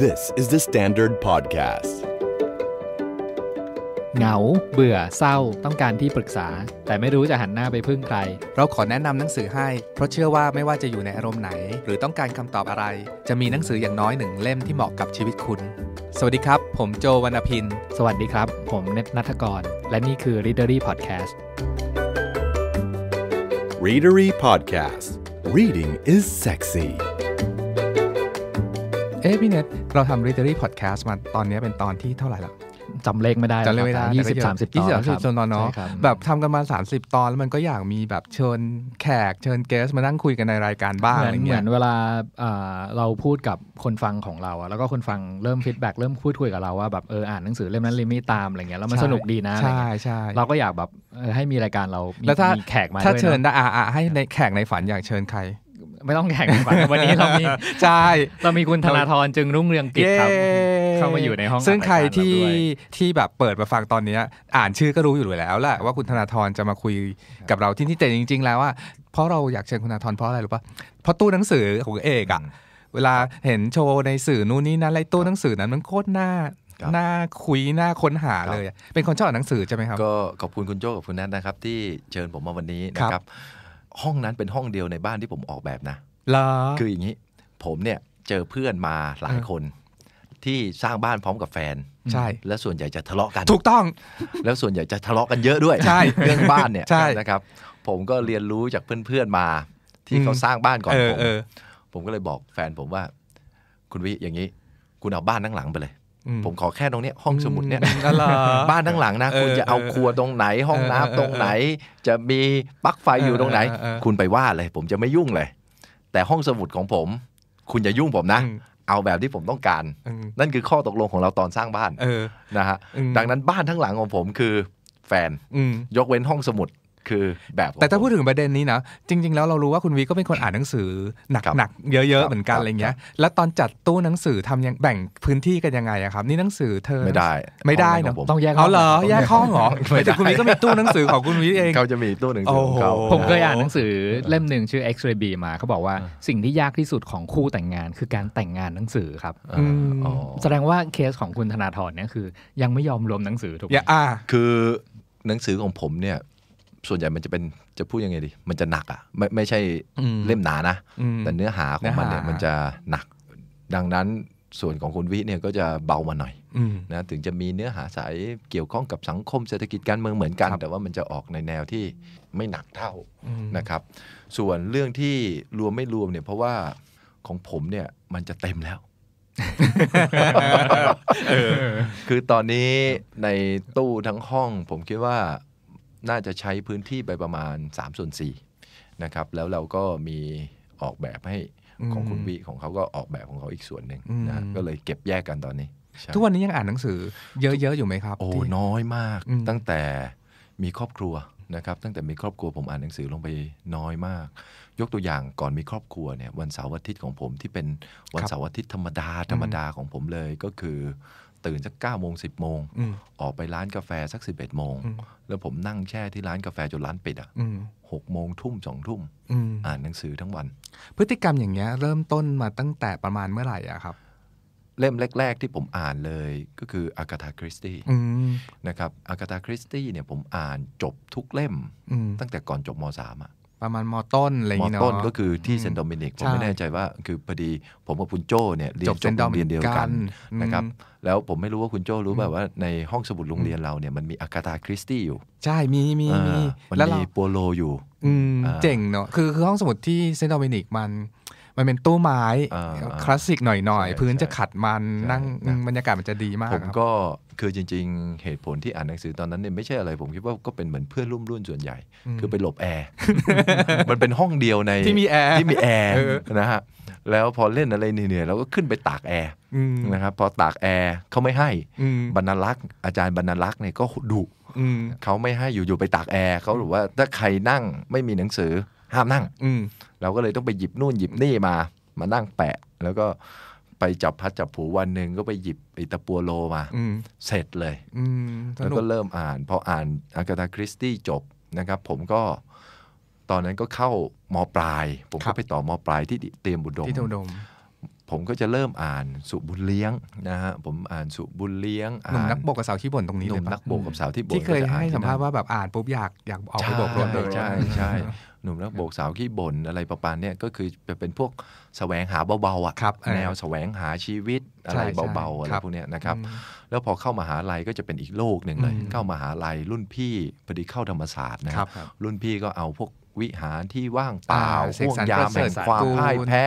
This is the Standard Podcast เหงา เบื่อ เศร้า ต้องการที่ปรึกษา แต่ไม่รู้จะหันหน้าไปพึ่งใคร เราขอแนะนำหนังสือให้ เพราะเชื่อว่าไม่ว่าจะอยู่ในอารมณ์ไหน หรือต้องการคำตอบอะไร จะมีหนังสืออย่างน้อยหนึ่งเล่มที่เหมาะกับชีวิตคุณ สวัสดีครับ ผมโจวรรณพินสวัสดีครับ ผมเนตนัทกร และนี่คือ Readery Podcast Readery Podcast Reading is sexy เอ๊ะพี่เน็ตเราทำ Literary Podcast มาตอนนี้เป็นตอนที่เท่าไหร่ละจำเลขไม่ได้จำเลขไม่ได้ยี่สิบสามสิบยี่สิบสามสิบตอนเนาะแบบทำกันมาสามสิบตอน แล้วมันก็อยากมีแบบเชิญแขกเชิญเกสมานั่งคุยกันในรายการบ้างเหมือนเหมือนเวลาเราพูดกับคนฟังของเราแล้วก็คนฟังเริ่มฟีดแบ็กเริ่มพูดคุยกับเรา ว่าแบบเอออ่านหนังสือเล่มนั้นเล่มนี้ตามอะไรเงี้ยแล้วมันสนุกดีนะใช่ใช่เราก็อยากแบบให้มีรายการเรามีแขกมาด้วยถ้าเชิญได้อ่าให้ในแขกในฝันอยากเชิญใครไม่ต้องแข่งกันวันนี้เรามีใช่เรามีคุณธนาธรจึงรุ่งเรืองกิจครับเข้ามาอยู่ในห้องซึ่งใครที่ที่แบบเปิดมาฟังตอนนี้ อ่านชื่อก็รู้อยู่แล้วแหละว่าคุณธนาธรจะมาคุยกับเราที่นี่แต่จริง ๆ แล้วว่าเพราะเราอยากเชิญคุณธนาธรเพราะอะไรรู้ปะเพราะตู้หนังสือของเอกอะเวลาเห็นโชว์ในสื่อนู่นนี่นั่นไรตู้หนังสือนั้นมันโคตรหน้าหน้าคุยหน้าค้นหาเลย เป็นคนชอบอ่านหนังสือใช่ไหมครับ ก็ขอบคุณคุณโจ้กับคุณแนทนะครับ ที่เชิญผมมาวันนี้นะครับห้องนั้นเป็นห้องเดียวในบ้านที่ผมออกแบบนะลคืออย่างนี้ ผมเนี่ยเจอเพื่อนมาหลายคน ที่สร้างบ้านพร้อมกับแฟน ใช่ แล้วส่วนใหญ่จะทะเลาะกัน ถูกต้อง แล้วส่วนใหญ่จะทะเลาะกันเยอะด้วย ใช่ เรื่องบ้านเนี่ยนะครับ ผมก็เรียนรู้จากเพื่อนๆมาที่เขาสร้างบ้านก่อนผมผมก็เลยบอกแฟนผมว่าคุณวิ อย่างนี้คุณเอาบ้านทั้งหลังไปเลยผมขอแค่ตรงเนี้ยห้องสมุดเนี่ยบ้านทั้งหลังนะคุณจะเอาครัวตรงไหนห้องน้ำตรงไหน จะมีปลั๊กไฟอยู่ตรงไหน คุณไปว่าเลย ผมจะไม่ยุ่งเลย แต่ห้องสมุดของผม คุณอย่ายุ่งผมนะเอาแบบที่ผมต้องการ นั่นคือข้อตกลงของเราตอนสร้างบ้านนะฮะดังนั้นบ้านทั้งหลังของผมคือแฟน ยกเว้นห้องสมุดคือแบบแต่ถ้าพูดถึงประเด็นนี้นะจริง ๆ แล้วเรารู้ว่าคุณวีก็เป็นคนอ่านหนังสือหนักๆ เยอะๆเหมือนกันอะไรเงี้ยแล้วตอนจัดตู้หนังสือทำยังแบ่งพื้นที่กันยังไงอะครับ นี่หนังสือเธอไม่ได้ไม่ได้นะต้องแยกเอาเหรอแยกห้องเหรอแต่คุณวีก็มีตู้หนังสือของคุณวีเองเขาจะมีตู้หนังสือของเขาผมเคยอ่านหนังสือเล่มหนึ่งชื่อ X-ray B มาเขาบอกว่าสิ่งที่ยากที่สุดของคู่แต่งงาน คือการแต่งงานหนังสือครับแสดงว่าเคสของคุณธนาธรเนี่ยคือ ยังไม่ยอมรวมหนังสือถูกไหมคือหนังสือของผมเนี่ยส่วนใหญ่มันจะเป็นจะพูดยังไงดี มันจะหนักอะ่ะไม่ไม่ใช่เล่มหนานะแต่เนื้อหาของมันเนี่ยมันจะหนักดังนั้นส่วนของคุณวิเนี่ยก็จะเบามาหน่อยนะถึงจะมีเนื้อหาสายเกี่ยวข้องกับสังคมเศรษฐกิจการเมืองเหมือนกัน แต่ว่ามันจะออกในแนวที่ไม่หนักเท่านะครับ ส่วนเรื่องที่รวมไม่รวมเนี่ย เพราะว่าของผมเนี่ยมันจะเต็มแล้วคือตอนนี้ในตู้ทั้งห้อง ผมคิดว่าน่าจะใช้พื้นที่ไปประมาณ3ส่วน4นะครับ แล้วเราก็มีออกแบบให้ของคุณวิของเขาก็ออกแบบของเขาอีกส่วนหนึ่งนะก็เลยเก็บแยกกันตอนนี้ทุกวันนี้ยังอ่านหนังสือ เยอะๆอยู่ไหมครับ โอ้น้อยมาก ตั้งแต่มีครอบครัวนะครับ ตั้งแต่มีครอบครัวผมอ่านหนังสือลงไปน้อยมาก ยกตัวอย่างก่อนมีครอบครัวเนี่ย วันเสาร์อาทิตย์ของผมที่เป็นวันเสาร์อาทิตย์ธรรมดา ธรรมดาของผมเลยก็คือตื่นสักเก้าโมงสิบโมงออกไปร้านกาแฟสักสิบเอ็ดโมง แล้วผมนั่งแช่ที่ร้านกาแฟจนร้านปิด อ่ะหกโมงทุ่มสองทุ่ม อ่านหนังสือทั้งวัน พฤติกรรมอย่างเงี้ยเริ่มต้นมาตั้งแต่ประมาณเมื่อไหร่อ่ะครับ เล่มแรกๆ ที่ผมอ่านเลย ก็คืออากาธาคริสตี้นะครับอากาธาคริสตี้เนี่ย ผมอ่านจบทุกเล่มตั้งแต่ก่อนจบมสามอ่ะประมาณมอต้นอะไรอย่เงี้ยมอต้นก็คือที่เซนต์โดมินิกผมไม่แน่ใจว่าคือพอดีผมกับคุณโจเนี่ยเรียนจบโรงเรียนเดียวกัน นะครับ แล้วผมไม่รู้ว่าคุณโจรู้แบบว่า ในห้องสมุดโรงเรียนเราเนี่ยมันมีอากาตาคริสตี้อยู่ ใช่มีมีมี มันมีปัวโลอยู่เจ๋งเนาะคือคือห้องสมุดที่เซนต์โดมินิกมันมันเป็นตู้ไม้คลาสสิกหน่อย ๆ พื้นจะขัดมันนั่งบรรยากาศมันจะดีมากผมก็คือจริง ๆเหตุผลที่อ่านหนังสือตอนนั้นเนี่ยไม่ใช่อะไรผมคิดว่าก็เป็นเหมือนเพื่อนร่วมรุ่นส่วนใหญ่ คือไปหลบแอร์มันเป็นห้องเดียวในที่มีแอร์ที่มีแอร์นะฮะแล้วพอเล่นอะไรเหนื่อยเราก็ขึ้นไปตากแอร์นะครับพอตากแอร์เขาไม่ให้บรรลักษ์อาจารย์บรรลักษ์เนี่ยก็ดุเขาไม่ให้อยู่ๆไปตากแอร์เขาหรือว่าถ้าใครนั่งไม่มีหนังสือห้ามนั่ง อืเราก็เลยต้องไปหยิบนู่นหยิบนี่มา มานั่งแปะ แล้วก็ไปจับพัดจับผูวันหนึ่ง ก็ไปหยิบอิตาปัวโลมา เสร็จเลย อืแล้วก็เริ่มอ่าน พออ่านอากาตาคริสตี้จบนะครับ ผมก็ ตอนนั้นก็เข้ามปลาย ผมก็ไปต่อมปลายที่เตรียมบุดมที่เตรียมบุดมผมก็จะเริ่มอ่านสุบุญเลี้ยงนะฮะผมอ่านสุบุญเลี้ยงหนุ่มนักโบกกับสาวที่บ่นตรงนี้เลยหนุ่มนักโบกกับสาวที่บ่นที่เคยให้สัมภาษณ์ว่าแบบอ่านปุ๊บอยากอยากออกไปบบกรถเลยใช่ใช่หนุ่มนักโบกสาวที่บ่นอะไรประมาณเนี้ยก็คือจะเป็นพวกแสวงหาเบาๆอ่ะแนวแสวงหาชีวิตอะไรเบาๆอะไรพวกเนี้ยนะครับแล้วพอเข้ามาหาลัยก็จะเป็นอีกโลกหนึ่งเลยเข้ามาหาลัยรุ่นพี่พอดีเข้าธรรมศาสตร์นะครับรุ่นพี่ก็เอาพวกวิหารที่ว่างเปล่าห่วงยามแห่งความพ่ายแพ้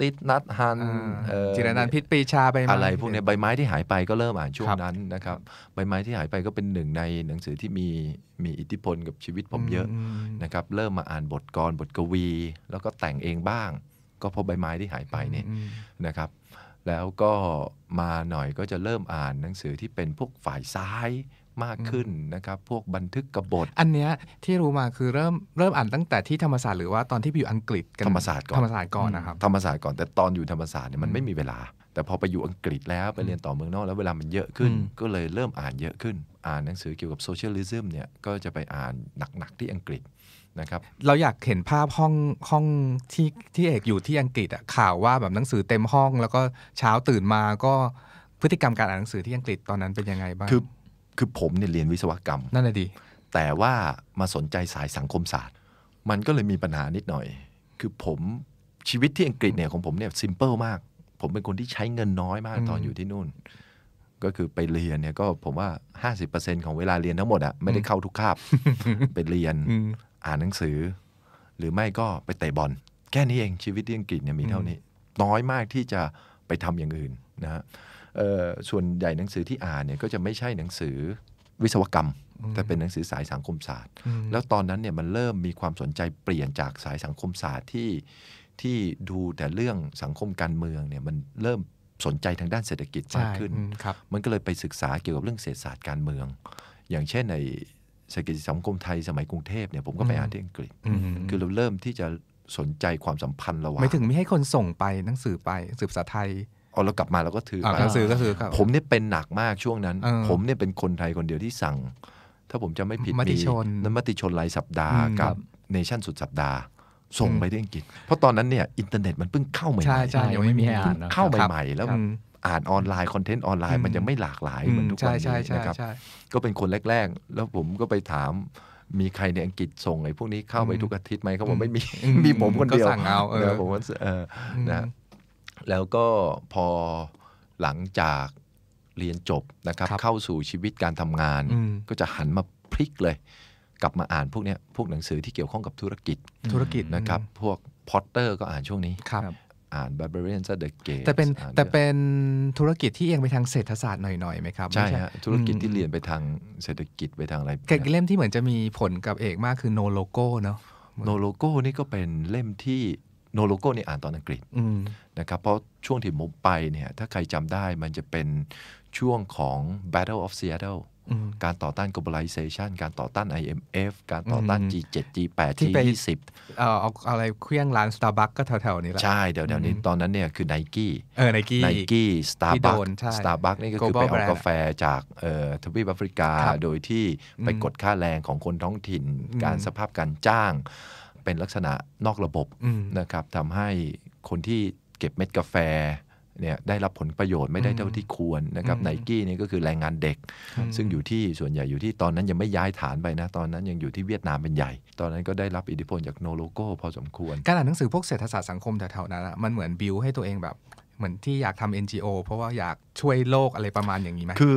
ติดนัดหันจิรนันพิษปีชาไปอะไร พวกนี้ใบไม้ที่หายไปก็เริ่มอ่านช่วงนั้นนะครับ ใบไม้ที่หายไปก็เป็นหนึ่งในหนังสือที่มีมีอิทธิพลกับชีวิตผมเยอะนะครับ เริ่มมาอ่านบทกรบทกวี แล้วก็แต่งเองบ้าง ก็พบใบไม้ที่หายไปเนี่ยนะครับ แล้วก็มาหน่อยก็จะเริ่มอ่านหนังสือที่เป็นพวกฝ่ายซ้ายมากขึ้นนะครับพวกบันทึกกบฏอันเนี้ยที่รู้มาคือเริ่มเริ่มอ่านตั้งแต่ที่ธรรมศาสตร์หรือว่าตอนที่ไปอยู่อังกฤษกันธรรมศาสตร์ก่อนธรรมศาสตร์ก่อนนะครับธรรมศาสตร์ก่อนแต่ตอนอยู่ธรรมศาสตร์เนี่ยมันไม่มีเวลา แต่พอไปอยู่อังกฤษแล้วไปเรียนต่อเมืองนอกแล้วเวลามันเยอะขึ้น ก็เลยเริ่มอ่านเยอะขึ้นอ่านหนังสือเกี่ยวกับโซเชียลิซึมเนี่ยก็จะไปอ่านหนักๆที่อังกฤษนะครับเราอยากเห็นภาพห้องห้องที่ที่เอกอยู่ที่อังกฤษอะข่าวว่าแบบหนังสือเต็มห้อง แล้วก็เช้าตื่นมาก็พฤติกรรมการอ่านหนังสือที่อังกฤษตอนนั้นเป็นยังไงบ้างคือคือผมเนี่ยเรียนวิศวกรรม นั่นแหละดี แต่ว่ามาสนใจสายสังคมศาสตร์ มันก็เลยมีปัญหานิดหน่อย คือผมชีวิตที่อังกฤษเนี่ยของผมเนี่ยซิมเปิลมาก ผมเป็นคนที่ใช้เงินน้อยมาก ตอนอยู่ที่นู่น ก็คือไปเรียนเนี่ยก็ผมว่า 50%ของเวลาเรียนทั้งหมดอะไม่ได้เข้าทุกคาบไปเรียนอ่านหนังสือ หรือไม่ก็ไปเตะบอลแค่นี้เอง ชีวิตที่อังกฤษเนี่ยมีเท่านี้น้อยมากที่จะไปทำอย่างอื่น นะะส่วนใหญ่หนังสือที่อ่านเนี่ยก็จะไม่ใช่หนังสือวิศวกรรม แต่เป็นหนังสือสายสังคมศาสตร์แล้วตอนนั้นเนี่ยมันเริ่มมีความสนใจเปลี่ยนจากสายสังคมศาสตร์ที่ที่ดูแต่เรื่องสังคมการเมืองเนี่ยมันเริ่มสนใจทางด้านเศรษฐกิจมากขึ้นมันก็เลยไปศึกษาเกี่ยวกับเรื่องเศรษฐศาสตร์การเมือง อย่างเช่นในเศรษฐกิจสังคมไทย สมัยกรุงเทพเนี่ยผมก็ไปอ่านที่อังกฤษ คือเราเริ่มที่จะสนใจความสัมพันธ์ระหว่างไม่ถึงไม่ให้คนส่งไปหนังสือไปสืบสษาไทยเอาเรากลับมาเราก็ถือไปก็ซื้อก็ซื้อครับผมเนี่ยเป็นหนักมากช่วงนั้น ผมเนี่ยเป็นคนไทยคนเดียวที่สั่ง ถ้าผมจะไม่ผิดมีนั้นมติชนรายสัปดาห์กับเนชั่นสุดสัปดาห์ ส่งไปที่อังกฤษ เพราะตอนนั้นเนี่ยอินเทอร์เน็ตมันเพิ่งเข้าใหม่ใช่ใช่ยังไม่มีอ่านเข้าใหม่่แล้วอ่านออนไลน์คอนเทนต์ออนไลน์มันยังไม่หลากหลายเหมือนทุกวันนี้นะครับ ก็เป็นคนแรก ๆ แล้วผมก็ไปถามมีใครในอังกฤษส่งไอ้พวกนี้เข้าไปทุกอาทิตย์ไหมเขาบอกไม่มี มีผมคนเดียวก็สั่งเอา เออผมก็เออนะแล้วก็พอหลังจากเรียนจบนะครับ เข้าสู่ชีวิตการทำงาน ก็จะหันมาพลิกเลย กลับมาอ่านพวกนี้พวกหนังสือที่เกี่ยวข้องกับธุรกิจธุรกิจนะครับ พวกพอตเตอร์ก็อ่านช่วงนี้ครับ อ่าน Barbarian s the Gate แต่เป็นแต่เป็นธุรกิจที่เอียงไปทางเศรษฐศาสตร์หน่อยๆไหมครับใช่ฮะธุรกิจที่เรียนไปทางเศรษฐกิจไปทางอะไรเเล่มที่เหมือนจะมีผลกับเอกมากคือ no logo เนาะ no logo นี่ก็เป็นเล่มที่โนโลโก้เนี่ยอ่านตอนอังกฤษนะครับเพราะช่วงที่ผมไปเนี่ย ถ้าใครจำได้มันจะเป็นช่วงของ Battle of Seattle การต่อต้าน globalization การต่อต้าน IMF การต่อต้าน G7 G8 G20 เออเอาอะไรเครื่องร้าน Starbucks ก็แถวๆนี้แหละ ใช่ เดี๋ยวๆนี้ตอนนั้นเนี่ยคือ Nike เออ Nike Nike Starbucks Starbucks นี่ก็คือไปเอากาแฟจากเอ่อทวีปแอฟริกาโดยที่ไปกดค่าแรงของคนท้องถิ่นการสภาพการจ้างเป็นลักษณะนอกระบบนะครับทำให้คนที่เก็บเม็ดกาแฟเนี่ยได้รับผลประโยชน์ไม่ได้เท่าที่ควรนะครับไนกี้นี่ก็คือแรงงานเด็ก ซึ่งอยู่ที่ส่วนใหญ่อยู่ที่ตอนนั้นยังไม่ย้ายฐานไปนะตอนนั้นยังอยู่ที่เวียดนามเป็นใหญ่ ตอนนั้นก็ได้รับอิทธิพลจากโนโลโก้พอสมควร การอ่านหนังสือพวกเศรษฐศาสตร์สังคมแถวๆนั้นมันเหมือนบิวให้ตัวเองแบบ เหมือนที่อยากทำ NGO เพราะว่าอยากช่วยโลกอะไรประมาณอย่างนี้ไหมคือ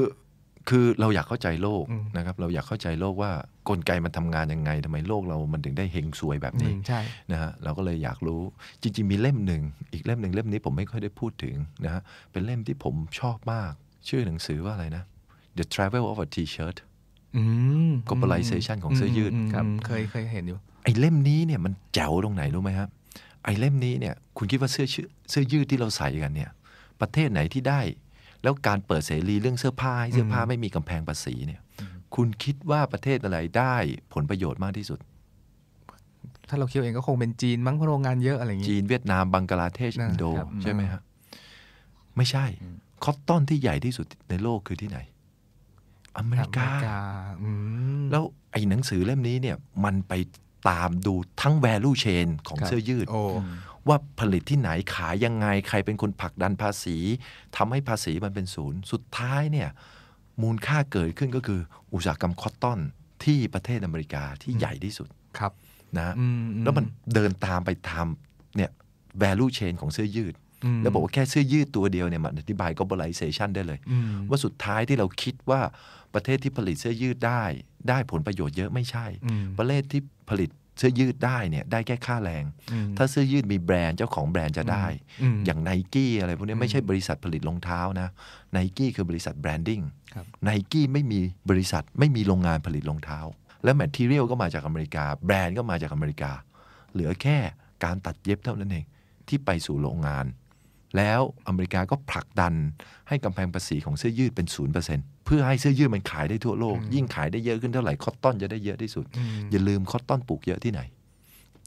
คือเราอยากเข้าใจโลกนะครับ เราอยากเข้าใจโลกว่ากลไกมันทำงานยังไง ทำไมโลกเรามันถึงได้เฮงซวยแบบนี้นะฮะเราก็เลยอยากรู้จริงๆมีเล่มหนึ่ง อีกเล่มหนึ่งเล่มนี้ผมไม่ค่อยได้พูดถึงนะฮะเป็นเล่มที่ผมชอบมาก ชื่อหนังสือว่าอะไรนะ The Travel of a T-shirt Globalization ของเสื้อยืดครับเคยเคยเห็นอยู่ไอ้เล่มนี้เนี่ยมันแจ๋วตรงไหนรู้ไหมครับไอ้เล่มนี้เนี่ยคุณคิดว่าเสื้อเสื้อยืดที่เราใส่กันเนี่ย ประเทศไหนที่ได้แล้วการเปิดเสรีเรื่องเสื้อผ้าให้เสื้อผ้าไม่มีกำแพงภาษีเนี่ย คุณคิดว่าประเทศอะไรได้ผลประโยชน์มากที่สุด ถ้าเราคิดเองก็คงเป็นจีนมั้งเพราะโรงงานเยอะอะไรอย่างนี้ จีนเวียดนาม บังกลาเทศ อินโด ใช่ไหมฮะ ไม่ใช่ คอตตอนที่ใหญ่ที่สุดในโลกคือที่ไหน อเมริกา แล้ว ไอ้หนังสือเล่มนี้เนี่ย มันไปตามดูทั้ง value chain ของเสื้อยืดว่าผลิตที่ไหนขายยังไงใครเป็นคนผลักดันภาษี ทำให้ภาษีมันเป็นศูนย์สุดท้ายเนี่ย มูลค่าเกิดขึ้นก็คือ อุตสาหกรรมคอตตอนที่ประเทศอเมริกาที่ใหญ่ที่สุดครับนะแล้วมันเดินตามไปทำเนี่ย value chain ของเสื้อยืด แล้วบอกว่าแค่เสื้อยืดตัวเดียวเนี่ยมันอธิบาย globalization ได้เลย ว่าสุดท้ายที่เราคิดว่าประเทศที่ผลิตเสื้อยืดได้ได้ผลประโยชน์เยอะไม่ใช่ ประเทศที่ผลิตเสื้อยืดได้ เนี่ย ได้แค่ค่าแรง ถ้าเสื้อยืดมีแบรนด์เจ้าของแบรนด์จะได้ อย่างไนกี้อะไรพวกนี้ไม่ใช่บริษัทผลิตรองเท้านะไนกี้คือบริษัทแบรนดิ้งไนกี้ไม่มีบริษัทไม่มีโรงงานผลิตรองเท้า และแมทเทียลก็มาจากอเมริกาแบรนด์ก็มาจากอเมริกา เหลือแค่การตัดเย็บเท่านั้นเองที่ไปสู่โรงงานแล้วอเมริกาก็ผลักดันให้กำแพงภาษีของเสื้อยืดเป็นศูนเเพื่อให้เสื้อยืด มันขายได้ทั่วโลก ยิ่งขายได้เยอะขึ้นเท่าไหร่คอตตอนจะได้เยอะที่สุด อย่าลืมคอตตอนปลูก เยอะที่ไหน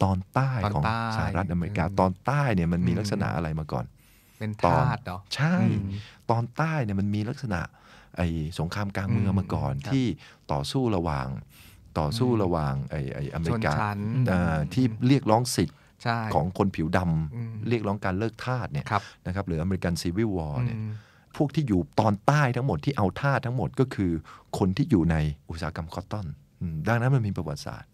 ตอนใต้ของสหรัฐอเมริกาตอนใต้เนี่ยมันมีลักษณะอะไรมาก่อน เป็นทาสเนาะใช่ตอนใต้เนี่ยมันมีลักษณะไอ้สงครามกลางเมืองมาก่อนที่ต่อสู้ระหว่างต่อสู้ระหว่างไอ้ไอ้อเมริกาที่เรียกร้องสิทธิของคนผิวดำเรียกร้องการเลิกทาสเนี่ยนะครับหรืออเมริกันซีวิวอร์เนี่ยพวกที่อยู่ตอนใต้ทั้งหมดที่เอาทาสทั้งหมดก็คือคนที่อยู่ในอุตสาหกรรมคอตตอนดังนั้นมันมีประวัติศาสตร์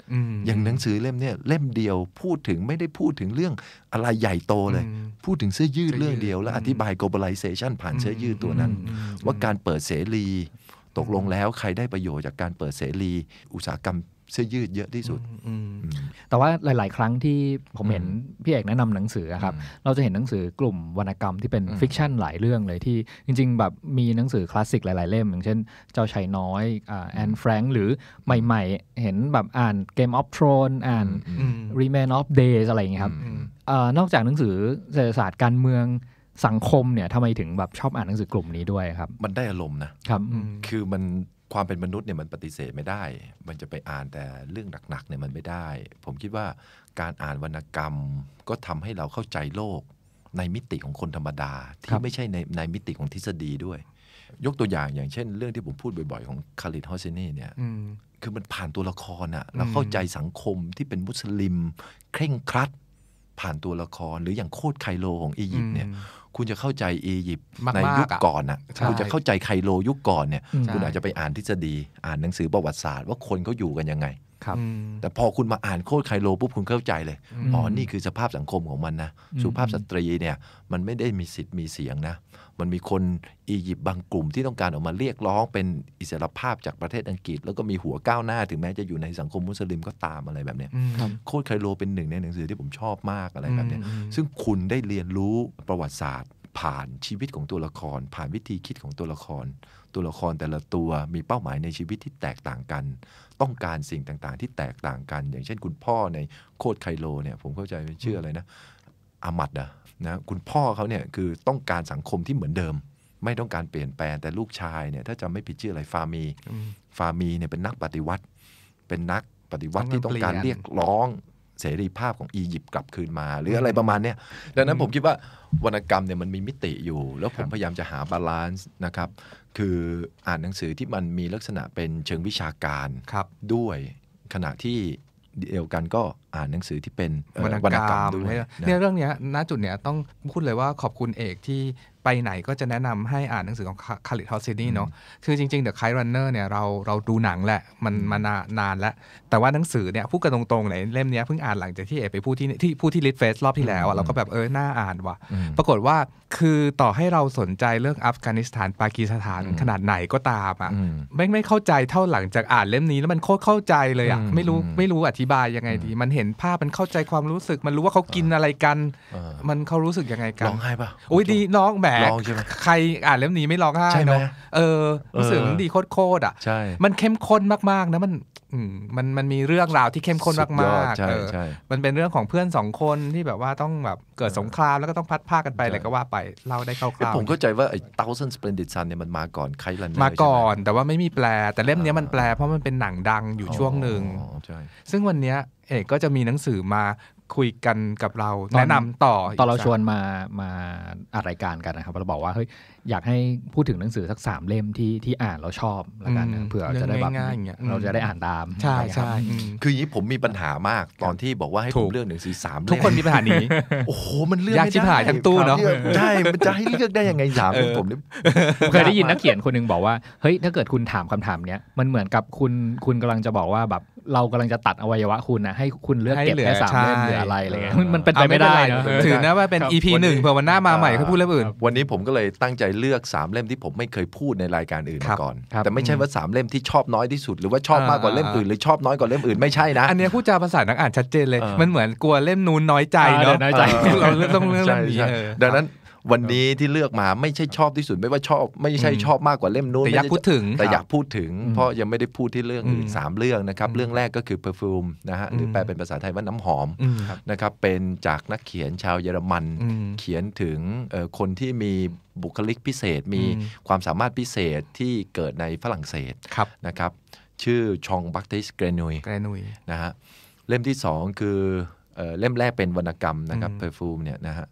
อย่างหนังสือเล่มเนี่ยเล่มเดียวพูดถึงไม่ได้พูดถึงเรื่องอะไรใหญ่โตเลย พูดถึงเสื้อยืดเรื่องเดียวและอธิบาย globalization ผ่านเสื้อยืดตัวนั้น ว่าการเปิดเสรีตกลงแล้วใครได้ประโยชน์จากการเปิดเสรี อุตสาหกรรมเสื้อยืดเยอะที่สุด แต่ว่าหลาย ๆ ครั้งที่ผมเห็น พี่เอกแนะนำหนังสือครับ เราจะเห็นหนังสือกลุ่มวรรณกรรมที่เป็นฟิกชันหลายเรื่องเลยที่จริง ๆ แบบมีหนังสือคลาสสิกหลาย ๆ เล่มอย่างเช่น เจ้าชายน้อยแอนแฟรงค์หรือใหม่ ๆ เห็นแบบอ่าน Game of Thrones อ่าน Remain of Days อะไรอย่างนี้ครับ นอกจากหนังสือเศรษฐศาสตร์การเมืองสังคมเนี่ยทำไมถึงแบบชอบอ่านหนังสือกลุ่มนี้ด้วยครับ มันได้อารมณ์นะ ครับ คือมันความเป็นมนุษย์เนี่ยมันปฏิเสธไม่ได้ มันจะไปอ่านแต่เรื่องหนักๆเนี่ยมันไม่ได้ ผมคิดว่าการอ่านวรรณกรรม ก็ทำให้เราเข้าใจโลกในมิติของคนธรรมดาที่ไม่ใช่ในในมิติของทฤษฎีด้วย ยกตัวอย่างอย่างเช่นเรื่องที่ผมพูดบ่อย ๆ ของคาริทฮอสเซนีเนี่ยคือมันผ่านตัวละครอะเราเข้าใจสังคมที่เป็นมุสลิม เคร่งครัดผ่านตัวละครหรืออย่างโคดไคโลของอียิปต์เนี่ยคุณจะเข้าใจอียิปต์ในยุคก่อนอ่ะ คุณจะเข้าใจไคโรยุคก่อนเนี่ย คุณอาจจะไปอ่านทฤษฎี อ่านหนังสือประวัติศาสตร์ว่าคนเขาอยู่กันยังไงครับแต่พอคุณมาอ่านโคดไคโรปุ๊บคุณเข้าใจเลย อ๋อนี่คือสภาพสังคมของมันนะ สุภาพสตรีเนี่ยมันไม่ได้มีสิทธิ์มีเสียงนะมันมีคนอียิปต์บางกลุ่มที่ต้องการออกมาเรียกร้องเป็นอิสรภาพจากประเทศอังกฤษ แล้วก็มีหัวก้าวหน้าถึงแม้จะอยู่ในสังคมมุสลิมก็ตามอะไรแบบนี้ โคดไคโลเป็นหนึ่งในหนังสือที่ผมชอบมากอะไรแบบนี้ซึ่งคุณได้เรียนรู้ประวัติศาสตร์ ผ่านชีวิตของตัวละคร ผ่านวิธีคิดของตัวละคร ตัวละครแต่ละตัวมีเป้าหมายในชีวิตที่แตกต่างกัน ต้องการสิ่งต่างๆ ที่แตกต่างกันอย่างเช่น คุณพ่อในโคดไคโลเนี่ยผมเข้าใจเชื่ออะไรนะอามัดนะนะคุณพ่อเขาเนี่ยคือต้องการสังคมที่เหมือนเดิม ไม่ต้องการเปลี่ยนแปลงแต่ลูกชายเนี่ยถ้าจะไม่ผิดชื่ออะไรฟามี ฟามีเนี่ยเป็นนักปฏิวัติเป็นนักปฏิวัติที่ต้องการเรียกร้องเสรีภาพของอียิปต์กลับคืนมา หรืออะไรประมาณเนี้ยดังนั้นผมคิดว่าวรรณกรรมเนี่ยมันมีมิติอยู่ แล้วผมพยายามจะหาบาลานซ์นะครับ คืออ่านหนังสือที่มันมีลักษณะเป็นเชิงวิชาการรด้วยขณะที่เดียวกันก็อ่านหนังสือที่เป็นวรรณกรรมด้วยเนี่ยเรื่องนี้ณจุดเนี้ยต้องพูดเลยว่าขอบคุณเอกที่ไปไหนก็จะแนะนำให้อ่านหนังสือของคาริทอสซินี่เนาะคือจริงๆ The k i รันเนอร์เนี่ยเราเราดูหนังแหละ มันมานานแล้วแต่ว่าหนังสือเนี่ยพูดกันตรงๆไหนเล่มนี้เพิ่งอ่านหลังจากที่เอกไปพูดที่ที่พูดที่ลิทเฟสรอบที่แล้วเราก็แบบเออน่าอ่านว่ะ ปรากฏว่าคือต่อให้เราสนใจเรื่องอัฟกานิสถานปากีสถานขนาดไหนก็ตามอ่ะไม่ไม่เข้าใจเท่าหลังจากอ่านเล่มนี้แล้วมันโคตรเข้าใจเลยอ่ะไม่รู้ไม่รู้อธิบายยังไงดีมันเห็นภาพมันเข้าใจความรู้สึกมันรู้ว่าเขากินอะไรกันมันเขารู้สึกยังไงกันร้องไห้ปะโอ้ยดีน้องแหมใครอ่านเล่มนี้ไม่ร้องไห้เนาะเออรู้สึกดีโคตรๆอ่ะมันเข้มข้นมากๆนะมันมันมันมีเรื่องราวที่เข้มข้นมากๆเออมันเป็นเรื่องของเพื่อนสองคนที่แบบว่าต้องแบบเกิดสงครามแล้วก็ต้องพัดพากันไปอะไรก็ว่าไปเล่าได้คร่าวๆผมเข้าใจว่าไอ้เ Thousand Splendid Sun เนี่ยมันมาก่อนใครลันมาก่อน แต่ว่าไม่มีแปลแต่เล่มนี้มันแปลเพราะมันเป็นหนังดังอยู่ช่วงหนึ่งซึ่งวันเนี้ยเอกก็จะมีหนังสือมาคุยกันกับเราแนะนำต่อตอนเราชวนมามาอัดรายการกันนะครับเราบอกว่าเฮ้ยอยากให้พูดถึงหนังสือสักสามเล่มที่ที่อ่านเราชอบแล้วกันเผื่อจะได้แบบเราจะได้อ่านตาม ใช่ใช่คืออย่างนี้ผมมีปัญหามากตอนที่บอกว่าให้ผมเลือกหนังสือสามเล่มทุกคนมีปัญหานี้ โอ้โหมันเลือกยากที่ผ่านทั้งตู้เนาะใช่มันจะให้เลือกได้ยังไงสามเล่มผมเคยได้ยินนักเขียนคนหนึ่งบอกว่าเฮ้ยถ้าเกิดคุณถามคำถามเนี้ยมันเหมือนกับคุณคุณกำลังจะบอกว่าแบบเรากำลังจะตัดอวัยวะคุณนะให้คุณเลือกเก็บแค่สามเล่มหรืออะไรอะไรเงี้ยมันเป็นไปไม่ได้นะถือนะว่าเป็น EP หนึ่งเผื่อวันหน้ามาใหม่เขาพูดเรื่องอื่น วันนี้ผมก็เลยตั้งใจเลือกสามเล่มที่ผมไม่เคยพูดในรายการอื่นมาก่อนแต่ไม่ใช่ว่าสามเล่มที่ชอบน้อยที่สุดหรือว่าชอบมากกว่าเล่มอื่นหรือชอบน้อยกว่าเล่มอื่นไม่ใช่นะอันนี้ผู้จาภาษานักอ่านชัดเจนเลย มันเหมือนกลัวเล่มนู้นน้อยใจเนาะเราต้องเลือกเล่มนี้ดังนั้นวันนี้ที่เลือกมาไม่ใช่ชอบที่สุดไม่ว่าชอบไม่ใช่ชอบมากกว่าเล่มนู้นแต่อยากพูดถึงแต่อยากพูดถึงเพราะยังไม่ได้พูดที่เรื่องอีกสามเรื่องนะครับ เรื่องแรกก็คือเพอร์ฟูมนะฮะหรือแปลเป็นภาษาไทยว่าน้ำหอมนะครับ เป็นจากนักเขียนชาวเยอรมันเขียนถึงคนที่มีบุคลิกพิเศษมีความสามารถพิเศษที่เกิดในฝรั่งเศสนะครับ ชื่อชองบัคติสกรนเกรนุยนะฮะเล่มที่สองคือเล่มแรกเป็นวรรณกรรมนะครับเพอร์ฟูมเนี่ยนะฮะ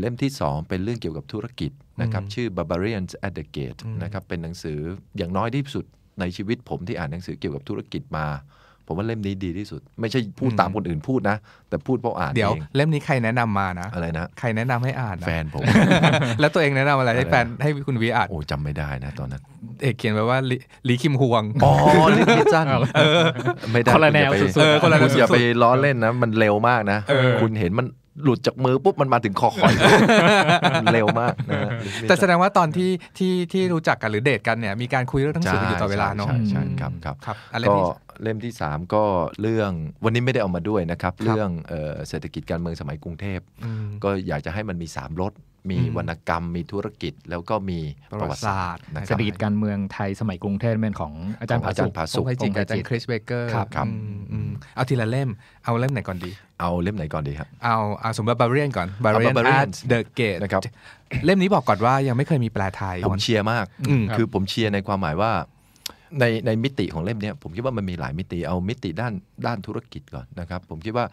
เล่มที่ 2 เป็นเรื่องเกี่ยวกับธุรกิจนะครับชื่อ Barbarians at the Gate นะครับเป็นหนังสืออย่างน้อยที่สุดในชีวิตผมที่อ่านหนังสือเกี่ยวกับธุรกิจมา ผมว่าเล่มนี้ดีที่สุด ไม่ใช่พูดตามคนอื่นพูดนะแต่พูดเพราะอ่านเดี๋ยวเล่มนี้ใครแนะนำมานะอะไรนะ ใครแนะนำให้อ่านแฟนผมแล้วตัวเองแนะนำอะไรให้แฟน ให้คุณวีอ่านโอ้จำไม่ได้นะ ตอนนั้นเอกเขียนไว้ว่าลีคิมฮวงอ๋อลีคิมจันไม่ได้คนละแนวสุดๆคนละแนวอย่าไปล้อเล่นนะมันเร็วมากนะคุณเห็นมันหลุดจากมือปุ๊บ มันมาถึงคอคอยเร็วมากนะแต่แสดงว่าตอนที่ที่ที่รู้จักกันหรือเดทกันเนี่ย มีการคุยเรื่องหนังสืออยู่ตลอดเวลาเนาะใช่รับครับครับ ก็เล่มที่ 3 ก็เรื่องวันนี้ไม่ได้เอามาด้วยนะครับ เรื่องเศรษฐกิจการเมืองสมัยกรุงเทพก็อยากจะให้มันมี 3รถมีวรรณกรรมมีธุรกิจแล้วก็มีประวัติศาสตร์สดีตการเมืองไทยสมัยกรุงเทพเป็นของอาจารย์ผาสุกของอาจารย์คริสเบเกอร์ครับเอาทีละเล่มเอาเล่มไหนก่อนดี เอาเล่มไหนก่อนดีครับ เอาเอาสมบัติบาเรียนก่อนบาเรียนเดอะเกตนะครับเล่มนี้บอกก่อนว่ายังไม่เคยมีแปลไทย ผมเชียร์มากคือผมเชียร์ในความหมายว่า ในในมิติของเล่มนี้ผมคิดว่ามันมีหลายมิติเอามิติด้านด้านธุรกิจก่อนนะครับผมคิดว่า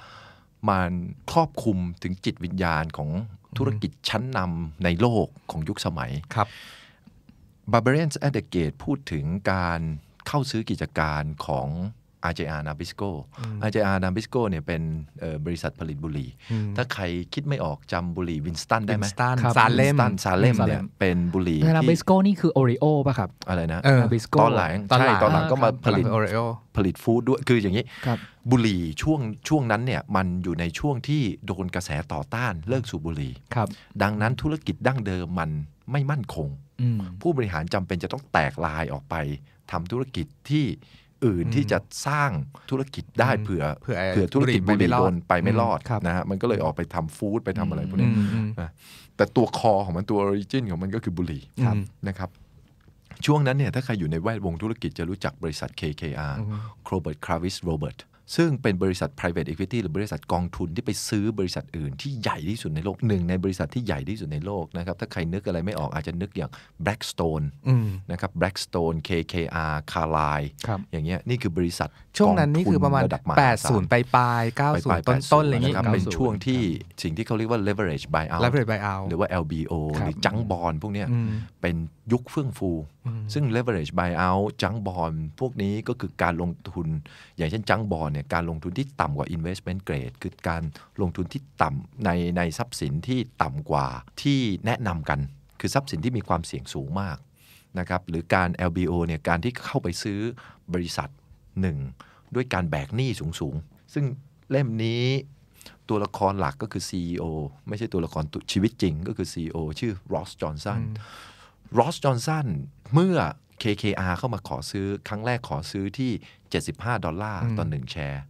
มันครอบคลุมถึงจิตวิญญาณของธุรกิจชั้นนำในโลกของยุคสมัยครับ Barbarians at the Gate พูดถึงการเข้าซื้อกิจการของอาร์เจอาร์นาบิสโกอาร์เจนาบิสโกเนี่ยเป็นบริษัทผลิตบุหรี่ ถ้าใครคิดไม่ออกจำบุหรี่วินสตันได้ไหมวซาเล่มซาเล่มเนี่ยเป็นบุหรี่นาบิสโก้นี่คือโอริโอป่ะครับ อะไรนะนาบิสโกตอนหลัง ใช่ ตอนหลังก็มาผลิตโอริโอผลิตฟู้ดด้วย คืออย่างนี้ บุหรี่ช่วงช่วงนั้นเนี่ย มันอยู่ในช่วงที่ โดนกระแสต่อต้านเลิกสูบบุหรี่ดังนั้นธุรกิจดั้งเดิมมันไม่มั่นคง ผู้บริหารจำเป็นจะต้องแตกลายออกไปทำธุรกิจที่อื่นที่จะสร้างธุรกิจได้เผื่อเผื่อธุรกิจบรีโดไปไม่รอดนะฮะมันก็เลยออกไปทำฟู้ดไปทำอะไรพวกนี้แต่ตัวคอของมัน ตัวออริจินของมันก็คือบุหรี่นะครับช่วงนั้นเนี่ยถ้าใครอยู่ในแวดวงธุรกิจจะรู้จักบริษัท KKR Robert Kravis Robert ซึ่งเป็นบริษัท private equity หรือบริษัทกองทุนที่ไปซื้อบริษัทอื่นที่ใหญ่ที่สุดในโลกหนึ่ง ในบริษัทที่ใหญ่ที่สุดในโลกนะครับ ถ้าใครนึกอะไรไม่ออกอาจจะนึกอย่าง Blackstone นะครับ Blackstone KKR Carlyle อย่างเงี้ยนี่คือบริษัท ช่วงนั้นนี่คือประมาณ 80 ไปปลาย90 ต้นๆ อะไรเงี้ยเป็นช่วงที่สิ่งที่เขาเรียกว่า leverage buyout หรือว่า LBO หรือจังบอลพวกเนี้ยเป็นยุคเฟื่องฟูซึ่ง leverage buyout จังบอลพวกนี้ก็คือการลงทุนอย่างเช่นจังบอลเนี่ย การลงทุนที่ต่ำกว่า investment grade คือการลงทุนที่ต่ำในในทรัพย์สินที่ต่ำกว่าที่แนะนำกันคือทรัพย์สินที่มีความเสี่ยงสูงมากนะครับหรือการ LBO เนี่ยการที่เข้าไปซื้อบริษัทหนึ่งด้วยการแบกหนี้สูง ๆ ซึ่งเล่มนี้ตัวละครหลักก็คือ CEO ไม่ใช่ตัวละครชีวิตจริงก็คือ CEO ชื่อ Ross Johnson รอสจอห์นสันเมื่อ KKR เข้ามาขอซื้อครั้งแรกขอซื้อที่ 75 ดอลลาร์ต่อหนึ่งแชร์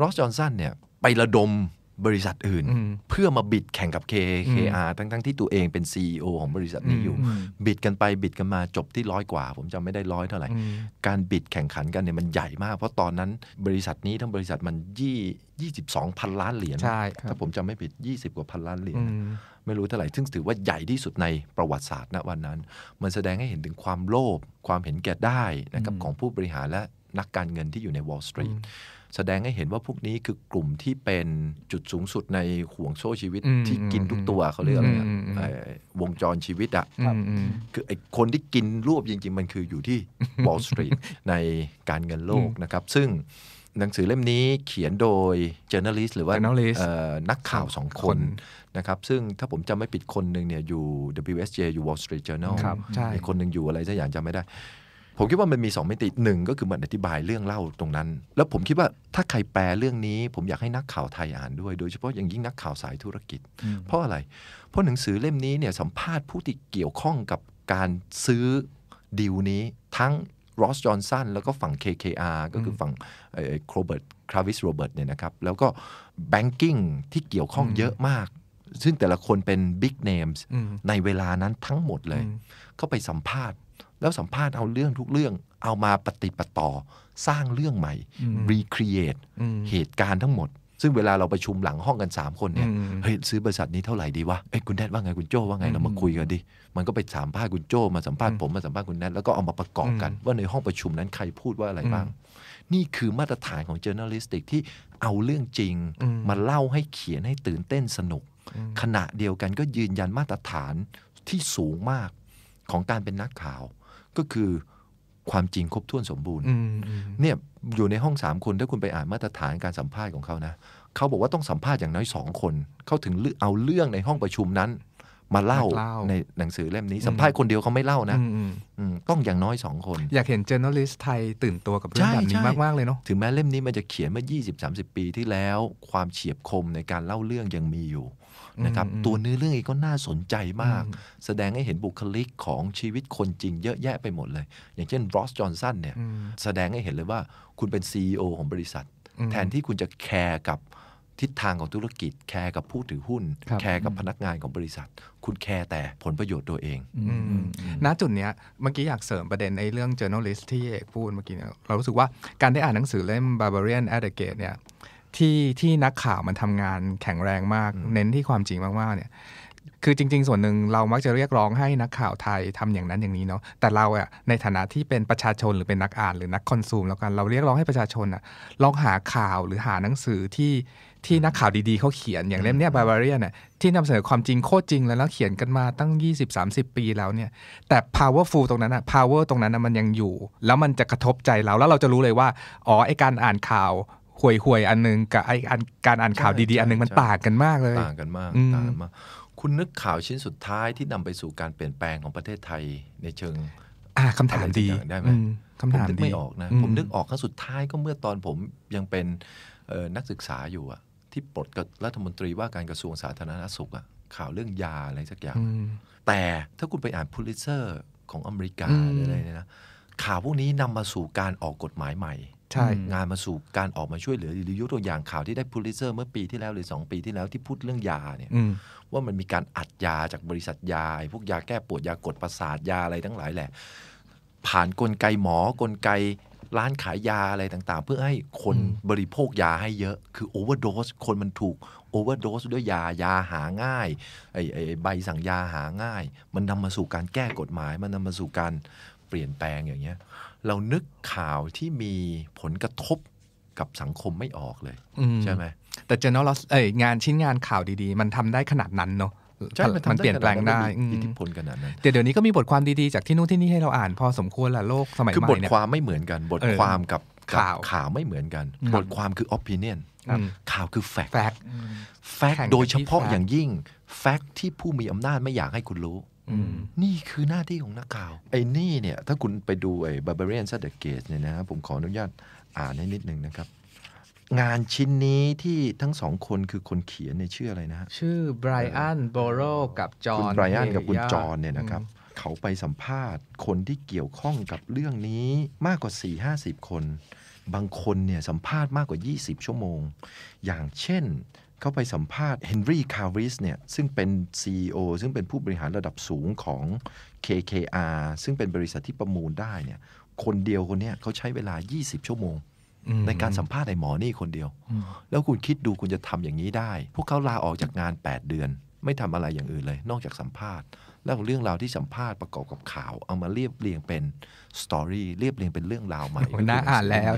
รอสจอห์นสันเนี่ยไประดมบริษัทอื่นเพื่อมาบิดแข่งกับ KKR ทั้งทั้งที่ตัวเองเป็น CEO ของบริษัทนี้อยู่ บิดกันไปบิดกันมาจบที่ร้อยกว่า ผมจำไม่ได้ร้อยเท่าไหร่ การบิดแข่งขันกันเนี่ยมันใหญ่มาก เพราะตอนนั้นบริษัทนี้ทั้งบริษัทมันยี่ยี่สิบสองพันล้านเหรียญถ้าผมจำไม่ผิด 20กว่าพันล้านเหรียญไม่รู้เท่าไหร่ซึ่งถือว่าใหญ่ที่สุดในประวัติศาสตร์ณวันนั้น มันแสดงให้เห็นถึงความโลภความเห็นแก่ได้นะครับของผู้บริหารและนักการเงินที่อยู่ในวอลล์สตรีทแสดงให้เห็นว่าพวกนี้คือกลุ่มที่เป็นจุดสูงสุดในห่วงโซ่ชีวิตที่กินทุกตัวเขาเรียกอะไรวงจรชีวิตอ่ะคือไอคนที่กินรวบจริง ๆ มันคืออยู่ที่บอ s สตรีทในการเงินโลกนะครับ ซึ่งหนังสือเล่มนี้เขียนโดย journalist หรือว่านักข่าวสองคนนะครับซึ่งถ้าผมจำไม่ผิดคนหนึ่งเนี่ยอยู่ WSJ อยู่ Wall Street Journal คนหนึ่งอยู่อะไรสักอย่างจำไม่ได้ผมคิดว่ามันมี 2มิติหนึ่งก็คือมันอธิบายเรื่องเล่าตรงนั้น แล้วผมคิดว่าถ้าใครแปลเรื่องนี้ผมอยากให้นักข่าวไทยอ่านด้วย โดยเฉพาะอย่างยิ่งนักข่าวสายธุรกิจ เพราะอะไร เพราะหนังสือเล่มนี้เนี่ยสัมภาษณ์ผู้ที่เกี่ยวข้องกับการซื้อดีลนี้ทั้งรอสจอห์นสันแล้วก็ฝั่ง KKR ก็คือฝั่งโครเบิร์ตคราวิสโรเบิร์ตเนี่ยนะครับแล้วก็แบงกิ้งที่เกี่ยวข้องเยอะมาก ซึ่งแต่ละคนเป็นบิ๊กเนมในเวลานั้นทั้งหมดเลยเขาไปสัมภาษณ์แล้วสัมภาษณ์เอาเรื่องทุกเรื่องเอามาปฏิปต่อสร้างเรื่องใหม่ recreate เหตุการณ์ทั้งหมด ซึ่งเวลาเราประชุมหลังห้องกัน3คนเนี่ยเฮ้ยซื้อบริษัทนี้เท่าไหร่ดีวะเอ้ยคุณแนทว่าไงคุณโจว่าไงเรามาคุยกันดิมันก็ไปสัมภาษณ์คุณโจมาสัมภาษณ์ผมมาสัมภาษณ์คุณแนทแล้วก็เอามาประกอบกันว่าในห้องประชุมนั้นใครพูดว่าอะไรบ้างนี่คือมาตรฐานของ journalistic ที่เอาเรื่องจริงมาเล่าให้เขียนให้ตื่นเต้นสนุก ขณะเดียวกันก็ยืนยันมาตรฐานที่สูงมากของการเป็นนักข่าวก็คือความจริงครบถ้วนสมบูรณ์ เนี่ยอยู่ในห้องสามคน ถ้าคุณไปอ่านมาตรฐานการสัมภาษณ์ของเขานะ เขาบอกว่าต้องสัมภาษณ์อย่างน้อยสองคน เขาถึงเอาเรื่องในห้องประชุมนั้นมาเล่า ในหนังสือเล่มนี้ สัมภาษณ์คนเดียวเขาไม่เล่านะต้องอย่างน้อยสองคน อยากเห็นเจ u r น a l i s ไทยตื่นตัวกับเรื่องแบบนี้มากๆเลยเนาะถึงแม้เล่มนี้มันจะเขียนเมื่อ20-30 ปีที่แล้วความเฉียบคมในการเล่าเรื่องยังมีอยู่นะครับตัวเนื้อเรื่องเองก็น่าสนใจมาก แสดงให้เห็นบุคลิกของชีวิตคนจริงเยอะแยะไปหมดเลย อย่างเช่นรอสจอห์นสันเนี่ยแสดงให้เห็นเลยว่าคุณเป็น CEO ของบริษัท แทนที่คุณจะแคร์กับทิศทางของธุรกิจ แคร์กับผู้ถือหุ้น แคร์กับพนักงานของบริษัท คุณแคร์แต่ผลประโยชน์ตัวเองณจุดเนี้ยเมื่อกี้อยากเสริมประเด็นในเรื่อง journalist ที่เอกพูดเมื่อกี้เนี่ยเรารู้สึกว่าการได้อ่านหนังสือเล่ม Barbarian a d v o c a t e เนี่ย ที่ที่นักข่าวมันทำงานแข็งแรงมาก เน้นที่ความจริงมากๆ เนี่ย คือจริงๆ ส่วนหนึ่งเรามักจะเรียกร้องให้นักข่าวไทยทำอย่างนั้นอย่างนี้เนาะ แต่เราอะในฐานะที่เป็นประชาชนหรือเป็นนักอ่าน หรือนักคอนซูมแล้วกัน เราเรียกร้องให้ประชาชนอะลองหาข่าวหรือหาหนังสือที่ที่นักข่าวดีๆเขาเขียนอย่างเล่มเนี้ยบาบาเรียเนี่ยที่นำเสนอความจริงโคตรจริงแล้วแล้วเขียนกันมาตั้ง 20-30 ปีแล้วเนี่ยแต่ powerful ตรงนั้นอะ power ตรงนั้นอะมันยังอยู่ แล้วมันจะกระทบใจเรา แล้วเราจะรู้เลยว่าอ๋อไอการอ่านข่าวห่วยห่วยอันนึง กับไอการอ่านข่าวดีๆ อันนึง มันต่างกันมากเลยต่างกันมากต่างกันมาก คุณนึกข่าวชิ้นสุดท้ายที่นำไปสู่การเปลี่ยนแปลงของประเทศไทยในเชิงอ่าคำถามดีได้ไหมคำถามดีไม่ออกนะผมนึกออกครั้งสุดท้ายก็เมื่อตอนผมยังเป็นนักศึกษาอยู่อะที่ปลดกับรัฐมนตรีว่าการกระทรวงสาธารณสุขอะข่าวเรื่องยาอะไรสักอย่างแต่ถ้าคุณไปอ่านพูลิเซอร์ของอเมริกาอะไรเนี่ยนะข่าวพวกนี้นำมาสู่การออกกฎหมายใหม่ใช่งานมาสู่การออกมาช่วยเหลือหรือยกตัวอย่างข่าวที่ได้พูลิเซอร์เมื่อปีที่แล้ว หรือ 2 ปีที่แล้วที่พูดเรื่องยาเนี่ยว่ามันมีการอัดยาจากบริษัทยาพวกยาแก้ปวดยากดประสาทยาอะไรทั้งหลายแหละผ่านนกลไกหมอกลไกร้านขายยาอะไรต่างๆ เพื่อให้คนบริโภคยาให้เยอะ คือโอเวอร์โดสคนมันถูกโอเวอร์โดสด้วยยายาหาง่ายไอ้ใบสั่งยาหาง่าย มันนำมาสู่การแก้กฎหมาย มันนำมาสู่การเปลี่ยนแปลงอย่างเงี้ยเรานึกข่าวที่มีผลกระทบกับสังคมไม่ออกเลย ใช่ไหม แต่เจน r n a l เอ้ยงานชิ้นงานข่าวดีๆ มันทำได้ขนาดนั้นเนาะมันเปลี่ยนแปลงได้อิทธิพลขนาดนั้นแต่เดี๋ยวนี้ก็มีบทความดีๆ จากที่นู่นที่นี่ให้เราอ่านพอสมควรละโลกสมัยใหม่คือบทความไม่เหมือนกัน บทความกับข่าวข่าวไม่เหมือนกัน บทความคือ opinion ข่าวคือแฟกต์แฟกต์โดยเฉพาะอย่างยิ่งแฟกต์ที่ผู้มีอำนาจไม่อยากให้คุณรู้นี่คือหน้าที่ของนักข่าวไอ้นี่เนี่ยถ้าคุณไปดูไอ้ Barbarian at the Gate เนี่ยนะผมขออนุญาตอ่านให้นิดนึงนะครับงานชิ้นนี้ที่ทั้งสองคนคือคนเขียนเนี่ยชื่ออะไรนะ ชื่อไบรอันโบโรกับจอห์นคุณไบรอันกับคุณจอห์นเนี่ยนะครับ เขาไปสัมภาษณ์ คนที่เกี่ยวข้องกับเรื่องนี้มากกว่า 4 50 คน บางคนเนี่ยสัมภาษณ์มากกว่า 20 ชั่วโมง อย่างเช่น เขาไปสัมภาษณ์เฮนรี่คาริสเนี่ยซึ่งเป็น CEO ซึ่งเป็นผู้บริหารระดับสูงของ KKR ซึ่งเป็นบริษัทที่ประมูลได้เนี่ยคนเดียวคนนี้เขาใช้เวลา 20 ชั่วโมงในการสัมภาษณ์ในหมอนี่คนเดียว แล้วคุณคิดดูคุณจะทำอย่างนี้ได้ พวกเขาลาออกจากงาน 8 เดือน ไม่ทำอะไรอย่างอื่นเลย นอกจากสัมภาษณ์ แล้วเรื่องราวที่สัมภาษณ์ประกอบกับข่าวเอามาเรียบเรียงเป็นสตอรี่เรียบเรียงเป็นเรื่องราวใหม่น่าอ่านแล้ว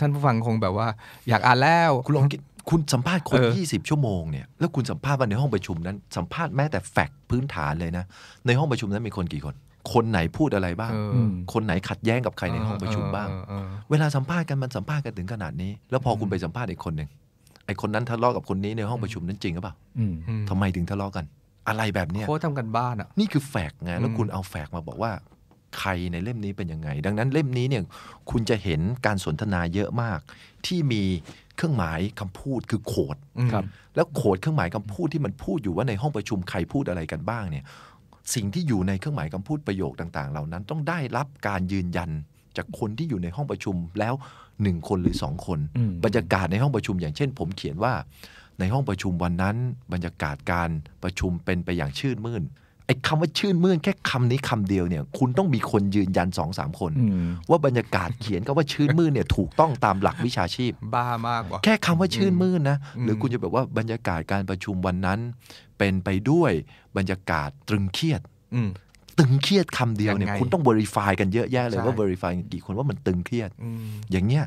ท่านผู้ฟังคงแบบว่าอยากอ่านแล้ว คุณลองคุณสัมภาษณ์คน20 ชั่วโมงเนี่ยแล้วคุณสัมภาษณ์มาในห้องประชุมนั้น สัมภาษณ์แม้แต่แฟกพื้นฐานเลยนะ ในห้องประชุมนั้นมีคนกี่คนคนไหนพูดอะไรบ้าง คนไหนขัดแย้งกับใครในห้องประชุมบ้าง เวลาสัมภาษณ์กัน มันสัมภาษณ์กันถึงขนาดนี้ แล้วพอคุณไปสัมภาษณ์อีกคนหนึ่งไอ้คนนั้นทะเลาะกับคนนี้ในห้องประชุมนั้นจริงหรือเปล่าทำไมถึงทะเลาะกัน อะไรแบบนี้เโค้ชทำกันบ้านอ่ะ นี่คือแฝกไงแล้วคุณเอาแฝกมาบอกว่า ใครในเล่มนี้เป็นยังไง ดังนั้นเล่มนี้เนี่ยคุณจะเห็นการสนทนาเยอะมาก ที่มีเครื่องหมายคำพูดคือโขดครับแล้วโขดเครื่องหมายคำพูดที่มันพูดอยู่ว่าในห้องประชุมใครพูดอะไรกันบ้างเนี่ยสิ่งที่อยู่ในเครื่องหมายคำพูดประโยคต่าง ๆ เหล่านั้น ต้องได้รับการยืนยันจากคนที่อยู่ในห้องประชุมแล้วหนึ่งคนหรือสองคน บรรยากาศในห้องประชุมอย่างเช่นผมเขียนว่าในห้องประชุมวันนั้นบรรยากาศการประชุมเป็นไปอย่างชื่นมื่นไอ้คำว่าชื่นมื่นแค่คำนี้ คำเดียวเนี่ย คุณต้องมีคนยืนยันสองสามคน ว่าบรรยากาศเขียนก็ว่าชื่นมื่นเนี่ย ถูกต้องตามหลักวิชาชีพบ้ามากว่าแค่คำว่าชื่นมื่นนะ หรือคุณจะแบบว่าบรรยากาศการประชุมวันนั้น เป็นไปด้วยบรรยากาศตรึงเครียดตึงเครียดคำเดียวเนี่ยคุณต้อง verify กันเยอะแยะเลยว่า verify กี่คนว่ามันตึงเครียดอย่างเงี้ย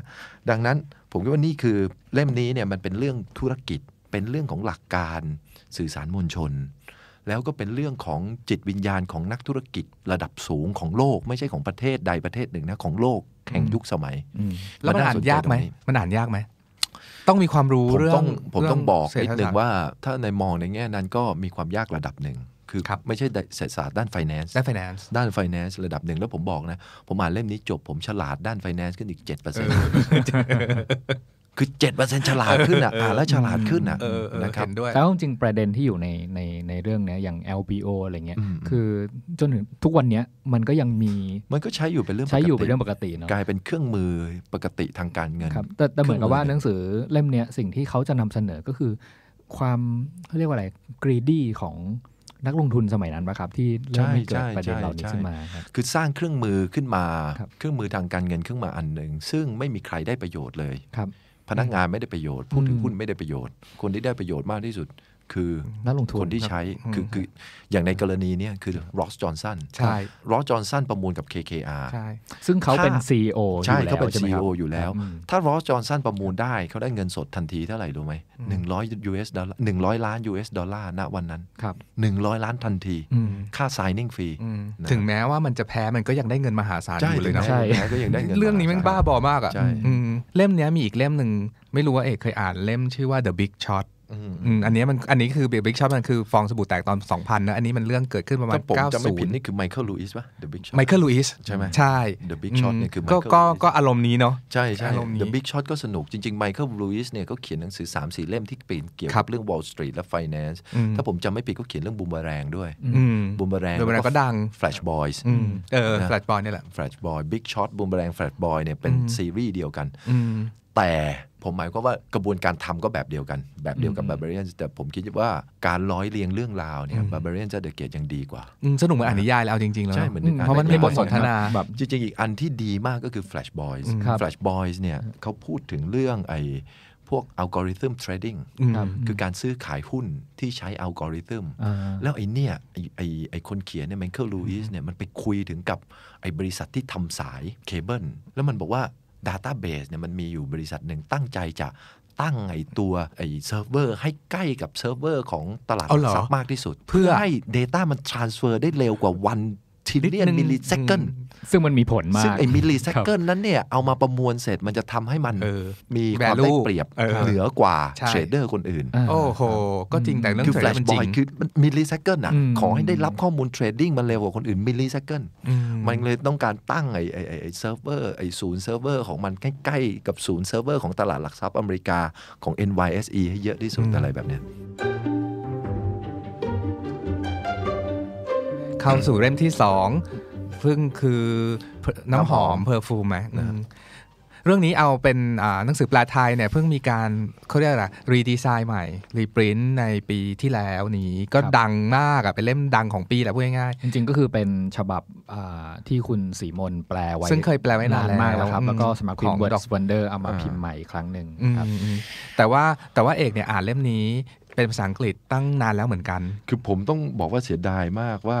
ดังนั้นผมคิดว่านี่คือเล่มนี้เนี่ยมันเป็นเรื่องธุรกิจเป็นเรื่องของหลักการสื่อสารมวลชนแล้วก็เป็นเรื่องของจิตวิญญาณของนักธุรกิจระดับสูงของโลก ไม่ใช่ของประเทศใดประเทศหนึ่งนะ ของโลกแห่งยุคสมัยแล้วมันอ่านยากไหมมันอ่านยากไหมต้องมีความรู้เรื่องผมต้องบอกนิดหนึ่งว่า ถ้าในมองในแง่นั้นก็มีความยากระดับหนึ่งคือคไม่ใช่เศรษฐศาสตร์ด้านไฟแนนซ์ด้านไฟแนนซ์ด้านไฟแนนซ์ระดับหนึ่ง แล้วผมบอกนะ ผมอ่านเล่มนี้จบ ผมฉลาดด้านไฟแนนซ์ขึ้นอีกเจ็ดเปอร์เซ็นต์คือเจ็ดเปอร์เซ็นต์ฉลาดขึ้นอ่ะแล้วฉลาดขึ้นอ่ะนะครับแล้วจริงประเด็นที่อยู่ในในในเรื่องเนี้ยอย่าง LBO อะไรเงี้ย คือจนถึงทุกวันเนี้ยมันก็ยังมี มันก็ใช้อยู่เป็นเรื่องใช้อยู่เป็นเรื่องปกติเนาะกลายเป็นเครื่องมือปกติทางการเงินครับ แต่แต่เหมือนกับว่าหนังสือเล่มเนี้ยสิ่งที่เขาจะนำเสนอก็คือความเขาเรียกว่าอะไรกรีดี้ของนักลงทุนสมัยนั้นปะครับ ที่เริ่มเกิดประเด็นเหล่านี้ขึ้นมา คือสร้างเครื่องมือขึ้นมา เครื่องมือทางการเงินขึ้นมาอันหนึ่งซึ่งไม่มีใครได้ประโยชน์เลยครับพนักงานไม่ได้ประโยชน์ผู้ถือหุ้นไม่ได้ประโยชน์ คนที่ได้ประโยชน์มากที่สุดคือนักลงทุนคนที่ใช้คือคืออย่างในกรณีนี้คือรอสจอห์นสันใช่รอสจอห์นสันประมูลกับ KKR ใช่ซึ่งเขาเป็น CEO ใช่เขาเป็น CEO อยู่แล้ว ถ้ารอสจอห์นสันประมูลได้เขาได้เงินสดทันทีเท่าไหร่ รู้ไหมหนึ่งร้อยยูเอสดอลลาร์หนึ่งร้อยล้านยูเอสดอลลาร์ณวันนั้นครับหนึ่งร้อยล้านทันที ค่า signing fee ถึงแม้ว่ามันจะแพ้มันก็ยังได้เงินมหาศาลอยู่เลยนะใช่ก็ยังได้เงินเรื่องนี้มันบ้าบอมากอ่ะเล่มนี้มีอีกเล่มหนึ่งไม่รู้ว่าเอก เคยอ่านเล่มชื่อว่า The Big Short อันนี้มันอันนี้คือเบิ๊กช็อตมันคือฟองสบู่แตกตอน 2000นะอันนี้มันเรื่องเกิดขึ้นประมาณ90จะไม่ผิดนี่คือไมเคิลลูอิสป่ะเดอะบิ๊กช็อตไมเคิลลูอิสใช่ไหมใช่ The Big Shot เนี่ยคือก็ก็อารมณ์นี้เนาะใช่ใช่ The Big Shot ก็สนุกจริงๆไมเคิลลูอิสเนี่ยก็เขียนหนังสือ3 4 เล่มที่เป็นเกี่ยวกับเรื่อง Wall Street และ Finance ถ้าผมจำไม่ผิดก็เขียนเรื่องบูมบาแรงด้วยบูมบาแรงบูมบาแรงก็ดัง Flash Boys เออ Flash Boy นี่แหละ Flash Boy Big Shot บูมบแรง Flash Boy เนี่ยเป็นซีรีส์เดียวกันแต่ ผมหมายความว่ากระบวนการทำก็แบบเดียวกัน แบบเดียวกับบาร์เบเรียนแต่ผมคิดว่าการร้อยเรียงเรื่องราวเนี่ยบาร์เบเรียนจะเดอะเกตยังดีกว่า สนุกเหมือนอนิยายแล้วจริงๆแล้วใช่เหมือนเพราะมันมีบทสนทนาแบบจริง ๆ อีกอันที่ดีมากก็คือ Flash Boys Flash Boys เนี่ยเขาพูดถึงเรื่องไอพวกอัลกอริทึมเทรดดิ้งคือการซื้อขายหุ้นที่ใช้อัลกอริทึมแล้วไอเนี่ยไอไอคนเขียนเนี่ยแมนเคิลลูอิสเนี่ยมันไปคุยถึงกับไอบริษัทที่ทำสายเคเบิลแล้วมันบอกว่า Database เนี่ยมันมีอยู่บริษัทหนึ่งตั้งใจจะตั้งไอตัวไอเซิร์ฟเวอร์ ให้ใกล้กับเซิร์ฟเวอร์ของตลาดซักมากที่สุด เพื่อให้ Data มัน transfer ได้เร็วกว่าวันทีเดีย o มิลลิเซคันซึ่งมันมีผลมาก ซึ่งไอ้มิลลิเซ c ันนั้นเนี่ย เอามาประมวลเสร็จมันจะทำให้มันมีความได้เปรียบเหนือกว่าเทรดเดอร์คนอื่น โอ้โหก็จริงแต่เรื่องเทรดมันจริงคือมิลลิเซ c ันอ่ะขอให้ได้รับข้อมูลเทรดดิ้งมันเร็วกว่าคนอื่นมิลลิเซ c ันมันเลยต้องการตั้งไอ้ไอ้ไอ้เซิร์ฟเวอร์ไอ้ศูนย์เซิร์ฟเวอร์ของมันใกล้ ๆ กับศูนย์เซิร์ฟเวอร์ของตลาดหลักทรัพย์อเมริกาของ NYSE ให้เยอะที่สุดอะไรแบบเนี้ยเข้าสู่เล่มที่สองพึ่งคือน้ำหอมเพอร์ฟูมไหมเรื่องนี้เอาเป็นหนังสือแปลไทยเนี่ยเพิ่งมีการเขาเรียกอะไรรีดีไซน์ใหม่ รีปรินต์ในปีที่แล้วนี้ก็ดังมากอะเป็นเล่มดังของปีแหละพูดง่ายจริงๆ ก็คือเป็นฉบับที่คุณสีมนแปลไว้ ซึ่งเคยแปลไว้นานมากแล้วครับ แล้วก็สมัคองวิร์ดวอนเดอร์เอามาพิมพ์ใหม่อีกครั้งหนึ่งแต่ว่าแต่ว่าเอกเนี่ยอ่านเล่มนี้เป็นภาษาอังกฤษตั้งนานแล้วเหมือนกัน คือผมต้องบอกว่าเสียดายมากว่า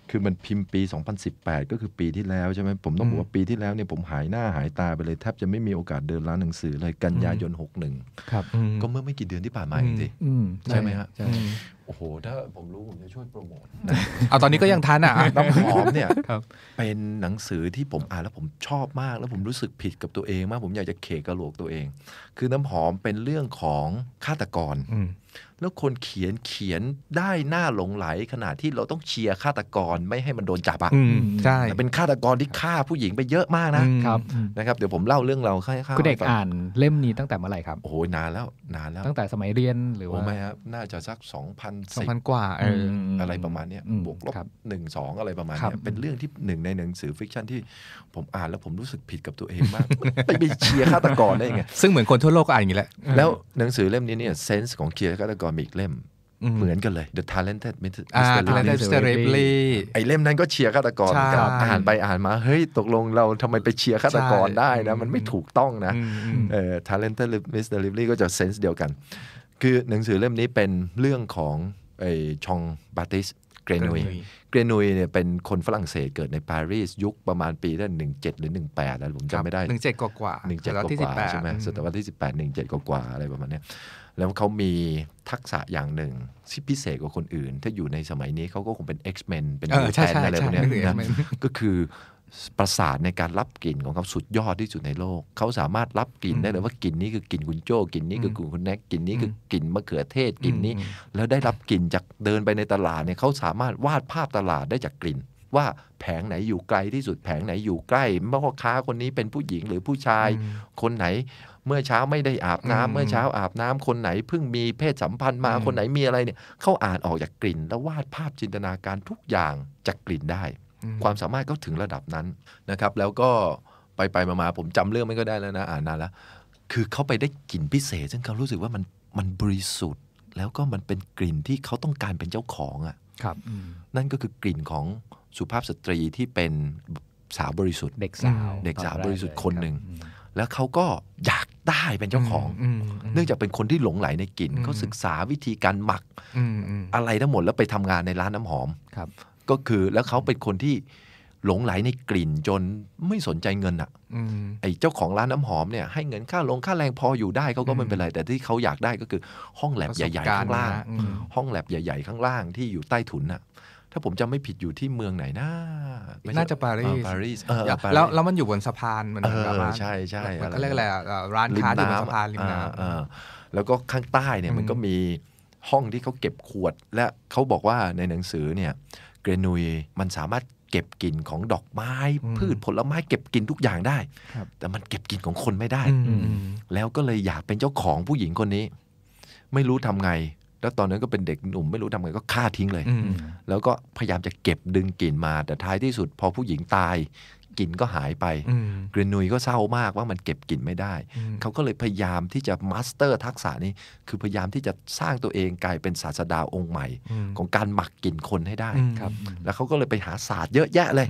คือมันพิมพ์ปี 2018 ก็คือปีที่แล้วใช่ไหมผมต้องบอกว่าปีที่แล้วเนี่ยผมหายหน้าหายตาไปเลยแทบจะไม่มีโอกาสเดินร้านหนังสือเลยกันยายน61ครับ ก็เมื่อไม่กี่เดือนที่ผ่านมาเองสิใช่ไหมฮะโอ้โหถ้าผมรู้ผมจะช่วยโปรโมทเอาตอนนี้ก็ยังทันอ่ะน้ำหอมเนี่ยเป็นหนังสือที่ผมอ่านแล้วผมชอบมาก แล้วผมรู้สึกผิดกับตัวเองมากผมอยากจะเขกกระโหลกตัวเอง คือน้ำหอมเป็นเรื่องของฆาตกรแล้วคนเขียนเขียนได้หน้าหลงไหลขนาดที่เราต้องเชียร์ฆาตกรันไม่ให้มันโดนจับอ่ะใช่เป็นฆาตกรที่ฆ่าผู้หญิงไปเยอะมากนะครับนะครับเดี๋ยวผมเล่าเรื่องเราค่อยๆคุณเด็กอ่านเล่มนี้ตั้งแต่เมื่อไหร่ครับโอ้ยนานแล้วนานแล้วตั้งแต่สมัยเรียนหรือว่าไม่ครับน่าจะสัก 2 0 0 0 2,000กว่าอะไรประมาณนี้บวกลบหนึ่งสองอะไรประมาณนี้เป็นเรื่องที่หนึ่งในหนังสือฟิกชันที่ผมอ่านแล้วผมรู้สึกผิดกับตัวเองมากไปไปเชียร์ฆาตกรได้ยังไงซึ่งเหมือนคนทั่วโลกอ่านอย่างนี้แหละแล้วหนังสือเล่มนี้เนี่ยเซนส์ของเชียร์ฆาตกรมีอีกเล่มเหมือนกันเลย The Talented Mr. Ripley ไอเล่มนั้นก็เชียร์ฆาตกรกับอ่านไปอ่านมา เฮ้ย ตกลงเราทำไมไปเชียร์ฆาตกรได้นะ มันไม่ถูกต้องนะเออ Talented Mr. Ripley ก็จะเซนส์เดียวกัน คือหนังสือเล่มนี้เป็นเรื่องของไอชอง บาติสเกรนุยเกรนุยเนี่ยเป็นคนฝรั่งเศสเกิดในปารีสยุคประมาณปีที่หนึ่งเจ็ดหรือหนึ่งแปดแล้วผมจำไม่ได้หนึ่งเจ็ดกว่าหนึ่งเจ็ดกว่าใช่ไหมศตวรรษที่สิบแปดหนึ่งเจ็ดกว่าอะไรประมาณนี้แล้วเขามีทักษะอย่างหนึ่งที่พิเศษกว่าคนอื่น ถ้าอยู่ในสมัยนี้เขาก็คงเป็น X-Men เป็นแทนอะไรพวกนี้นะก็คือประสาทในการรับกลิ่นของเขาสุดยอดที่สุดในโลก เขาสามารถรับกลิ่นได้เลยว่ากลิ่นนี้คือกลิ่นคุณโจ้กลิ่นนี้คือกลิ่นคุณแน็กกลิ่นนี้คือกลิ่นมะเขือเทศกลิ่นนี้ แล้วได้รับกลิ่นจากเดินไปในตลาดเนี่ยเขาสามารถวาดภาพตลาดได้จากกลิ่นว่าแผงไหนอยู่ไกลที่สุดแผงไหนอยู่ใกล้เมื่อค้าคนนี้เป็นผู้หญิงหรือผู้ชายคนไหน เมื่อเช้าไม่ได้อาบน้ำ เมื่อเช้าอาบน้ำคนไหนเพิ่งมีเพศสัมพันธ์มาคนไหนมีอะไรเนี่ยเขาอ่านออกจากกลิ่นแล้ววาดภาพจินตนาการทุกอย่างจากกลิ่นได้ ความสามารถก็ถึงระดับนั้นนะครับ แล้วก็ไปไปมาผมจำเรื่องไม่ก็ได้แล้วนะอ่านนานแล้วคือเขาไปได้กลิ่นพิเศษซึ่งเขารู้สึกว่ามันมันบริสุทธิ์ แล้วก็มันเป็นกลิ่นที่เขาต้องการเป็นเจ้าของอะ่ะครับ นั่นก็คือกลิ่นของสุภาพสตรีที่เป็นสาวบริสุทธิ์เด็กสาว เด็กสาวบริสุทธิ์คนหนึ่ง แล้วเขาก็อยากได้เป็นเจ้าของ เนื่องจากเป็นคนที่หลงไหลในกลิ่นเขาศึกษาวิธีการหมักอะไรทั้งหมดแล้วไปทำงานในร้านน้ำหอมครับก็คือแล้วเขาเป็นคนที่หลงไหลในกลิ่นจนไม่สนใจเงินอ่ะไอ้เจ้าของร้านน้ำหอมเนี่ยให้เงินค่าลงค่าแรงพออยู่ได้เขาก็ไม่เป็นไร แต่ที่เขาอยากได้ก็คือห้องแลบใหญ่ๆข้างล่างห้องแลบใหญ่ ๆข้างล่างที่อยู่ใต้ถุนอ่ะถ้าผมจำไม่ผิดอยู่ที่เมืองไหนนะน่าจะปารีสปารีสแล้วแล้วมันอยู่บนสะพานมันใช่ใช่มันก็เรียกอะไรร้านค้าอยู่บนสะพานริมน้ำแล้วก็ข้างใต้เนี่ยมันก็มีห้องที่เขาเก็บขวด และเขาบอกว่าในหนังสือเนี่ย เกรนุยมันสามารถเก็บกลิ่นของดอกไม้พืชผลไม้เก็บกลิ่นทุกอย่างได้ แต่มันเก็บกลิ่นของคนไม่ได้แล้วก็เลยอยากเป็นเจ้าของผู้หญิงคนนี้ ไม่รู้ทำไงแล้วตอนนั้นก็เป็นเด็กหนุ่ม ไม่รู้ทำไงก็ฆ่าทิ้งเลย แล้วก็พยายามจะเก็บดึงกลิ่นมา แต่ท้ายที่สุดพอผู้หญิงตายกลิ่นก็หายไปกรีนุยก็เศร้ามากว่ามันเก็บกลิ่นไม่ได้ เขาก็เลยพยายามที่จะมาสเตอร์ทักษะนี้ คือพยายามที่จะสร้างตัวเองกลายเป็นศาสดาองค์ใหม่ ของการหมักกลิ่นคนให้ได้ครับ แล้วเขาก็เลยไปหาศาสตร์เยอะแยะเลย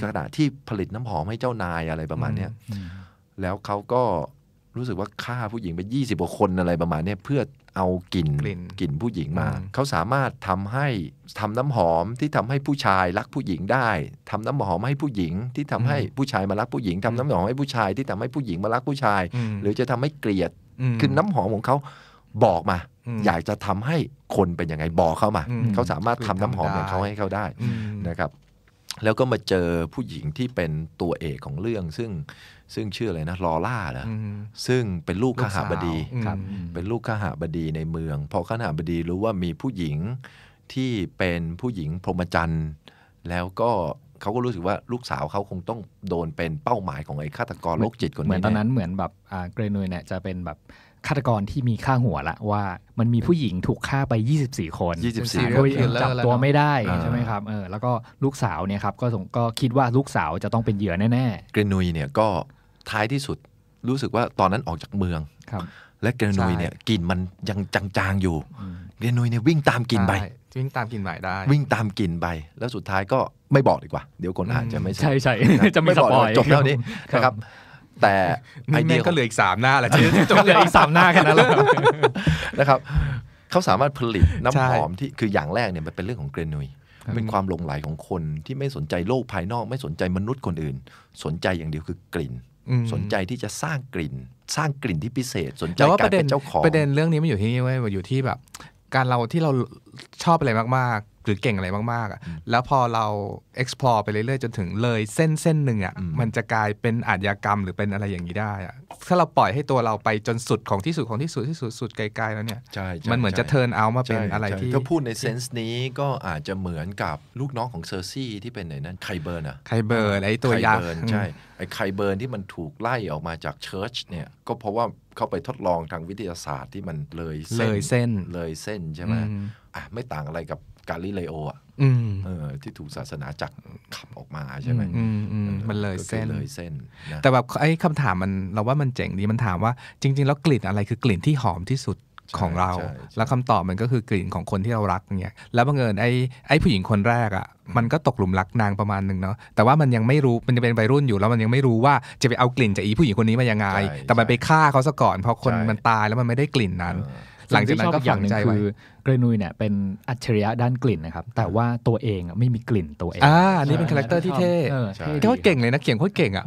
ขระที่ผลิตน้ำหอมให้เจ้านายอะไรประมาณเนี้ยแล้วเขาก็รู้สึกว่าฆ่าผู้หญิงไปยี่สิบกว่าคนอะไรประมาณนี้เพื่อเอากลิ่นกลิ่นกลิ่นผู้หญิงมา เขาสามารถทำให้ทำน้ำหอมที่ทำให้ผู้ชายรักผู้หญิงได้ ทำน้ำหอมให้ผู้หญิงที่ทำให้ผู้ชายมารักผู้หญิงทำน้ำหอมให้ผู้ชายที่ทำให้ผู้หญิงมารักผู้ชาย หรือจะทำให้เกลียด คือน้ำหอมของเขาบอกมา อยากจะทำให้คนเป็นยังไงบอกเขามา เขาสามารถทำน้ำหอมของเขาให้เขาได้นะครับ แล้วก็มาเจอผู้หญิงที่เป็นตัวเอกของเรื่องซึ่งซึ่งชื่ออะไรนะลอล่าเหรอซึ่งเป็นลูกข้าหาบดีครับ เป็นลูกข้าหาบดีในเมือง พอข้าหาบดีรู้ว่ามีผู้หญิงที่เป็นผู้หญิงพรหมจรรย์แล้วก็เขาก็รู้สึกว่าลูกสาวเขาคงต้องโดนเป็นเป้าหมายของไอ้ฆาตกรโรคจิตคนนี้เหมือนตอนนั้นเหมือนแบบเกรนุยเนี่ยจะเป็นแบบฆาตกรที่มีค่าหัวละว่ามันมีผู้หญิงถูกฆ่าไป 24 คน 24 คนจับตัวไม่ได้ใช่ไหมครับเออแล้วก็ลูกสาวเนี่ยครับก็ก็คิดว่าลูกสาวจะต้องเป็นเหยื่อแน่ๆเกรนุยเนี่ยก็ท้ายที่สุดรู้สึกว่าตอนนั้นออกจากเมือง และเกรนุยเนี่ยกลิ่นมันยังจางๆอยู่เกรนุยเนี่ยวิ่งตามกลิ่นไปวิ่งตามกลิ่นใหม่ได้ วิ่งตามกลิ่นไปแล้วสุดท้ายก็ไม่บอกดีกว่าเดี๋ยวคนอ่านจะไม่ใช่ใช่จะไม่บอกจบเท่านี้นะครับแต่ไอเดียก็เหลืออีกสามหน้าแหละจบเหลืออีกสามหน้าแค่นั้นแล้วนะครับเขาสามารถผลิตน้ำหอมที่คืออย่างแรกเนี่ยมันเป็นเรื่องของเกรนุยเป็นความหลงไหลของคนที่ไม่สนใจโลกภายนอก ไม่สนใจมนุษย์คนอื่น สนใจอย่างเดียวคือกลิ่นสนใจที่จะสร้างกลิ่น สร้างกลิ่นที่พิเศษ สนใจการเป็นเจ้าของประเด็นเรื่องนี้มันอยู่ที่นี่เว้ยอยู่ที่แบบ การเราที่เราชอบอะไรมากหรือเก่งอะไรมาก ๆอ่ะ แล้วพอเรา explore ไปเรื่อยๆ จนถึงเลยเส้นเส้นหนึ่งอ่ะ มันจะกลายเป็น อาชญากรรมหรือเป็นอะไรอย่างนี้ได้อ่ะ ถ้าเราปล่อยให้ตัวเราไปจนสุดของที่สุดของที่สุดที่สุดสุดไกลๆแล้วเนี่ย มันเหมือนจะเทิร์นเอามาเป็นอะไรที่ถ้าพูดในเซนส์นี้ก็อาจจะเหมือนกับลูกน้องของเซอร์ซี่ที่เป็นไหนนั้นไคเบิร์นอ่ะไคเบิร์นไอ้ตัวยักษ์ใช่ไอ้ไคเบิร์นที่มันถูกไล่ออกมาจากเชิร์ชเนี่ยก็เพราะว่าเขาไปทดลองทางวิทยาศาสตร์ที่มันเลยเส้นเลยเส้นเลยเส้นใช่ไหมอ่ะไม่ต่างอะไรกับกาลิเลโออ่ะที่ถูกศาสนาจักรขับออกมาใช่ไหมมันเลยเส้นเลยเส้น แต่แบบไอ้คำถามมันเราว่ามันเจ๋งดีมันถามว่า จริง ๆ แล้วกลิ่นอะไรคือกลิ่นที่หอมที่สุดของเรา แล้วคำตอบมันก็คือกลิ่นของคนที่เรารักเนี่ยแล้วบังเอิญไอ้ไอ้ผู้หญิงคนแรกอะ่ะมันก็ตกหลุมรักนางประมาณหนึ่งเนาะแต่ว่ามันยังไม่รู้มันจะเป็นวัยรุ่นอยู่แล้วมันยังไม่รู้ว่าจะไปเอากลิ่นจากอีผู้หญิงคนนี้มายังไง แต่มันไปฆ่าเขาซะก่อนพอคนมันตายแล้วมันไม่ได้กลิ่นนั้นหลังจากนั้นก็ฝังใจคือ เกรนุยเนี่ยเป็นอัจฉริยะด้านกลิ่นนะครับ แต่ว่าตัวเองไม่มีกลิ่นตัวเอง อ่านี่เป็นคาแรคเตอร์ที่เท่เท่เก่งเลยนะ เขียนโคตรเก่งอ่ะ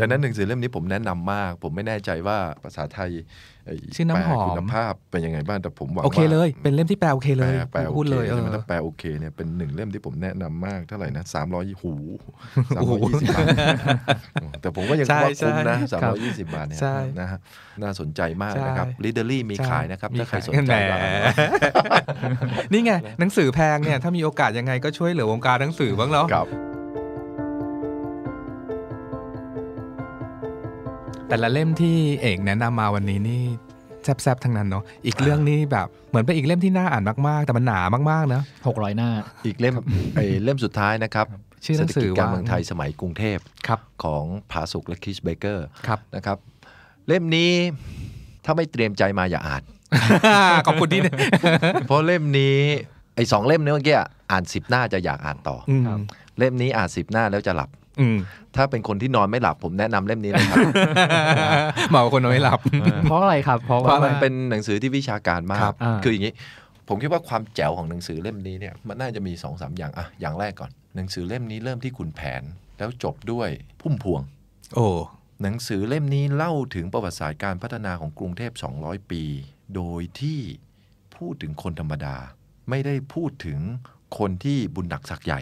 ดังนั้นหนังสือเล่มนี้ผมแนะนำมาก ผมไม่แน่ใจว่าภาษาไทยชื่อน้ำหอมคุณภาพเป็นยังไงบ้างแต่ผมหวังโอเคเลย เป็นเล่มที่แปลโอเคเลย แปลพูดเลยเออถ้าแปลโอเคเนี่ยเป็นหนึ่งเล่มที่ผมแนะนำมากเท่าไหร่นะสามร้อยหูสามร้อยยี่สิบบาท แต่ผมก็ยังว่าคุ้มนะสามร้อยยี่สิบบาทเนี่ยนะฮะน่าสนใจมากนะครับลิเดอรี่มีขายนะครับถ้าใครสนใจนี่ไงหนังสือแพงเนี่ยถ้ามีโอกาสยังไง ก็ช่วยเหลือวงการหนังสือบ้างเนาะแต่ละเล่มที่เอกแนะนำมาวันนี้นี่ แซบๆ ทั้งนั้นเนาะ อีกเรื่องนี้แบบเหมือนเป็นอีกเล่มที่น่าอ่านมากๆ แต่มันหนามากๆเนะหกร้อยหน้า อีกเล่มไอเล่มสุดท้ายนะครับ ชื่อหนังสือการเมืองไทยสมัยกรุงเทพครับ ของผาสุกและคิสเบเกอร์ครับนะครับ เล่มนี้ถ้าไม่เตรียมใจมาอย่าอ่าน ขอบคุณที่เพราะเล่มนี้ไอ้สองเล่มเนี้เมื่อกี้อ่านสิบหน้าจะอยากอ่านต่อ เล่มนี้อ่านสิบหน้าแล้วจะหลับถ้าเป็นคนที่นอนไม่หลับ ผมแนะนำเล่มนี้นะครับเหมาะคนนอนไม่หลับ เพราะอะไรครับเพราะว่ามันเป็นหนังสือที่วิชาการมาก คืออย่างนี้ ผมคิดว่าความแจ๋วของหนังสือเล่มนี้เนี่ยมันน่าจะมีสองสามอย่างอะอย่างแรกก่อน หนังสือเล่มนี้เริ่มที่ขุนแผนแล้วจบด้วยพุ่มพวง โอ้ หนังสือเล่มนี้เล่าถึงประวัติศาสตร์การพัฒนาของกรุงเทพ200 ปี โดยที่พูดถึงคนธรรมดาไม่ได้พูดถึงคนที่บุญหนักสักใหญ่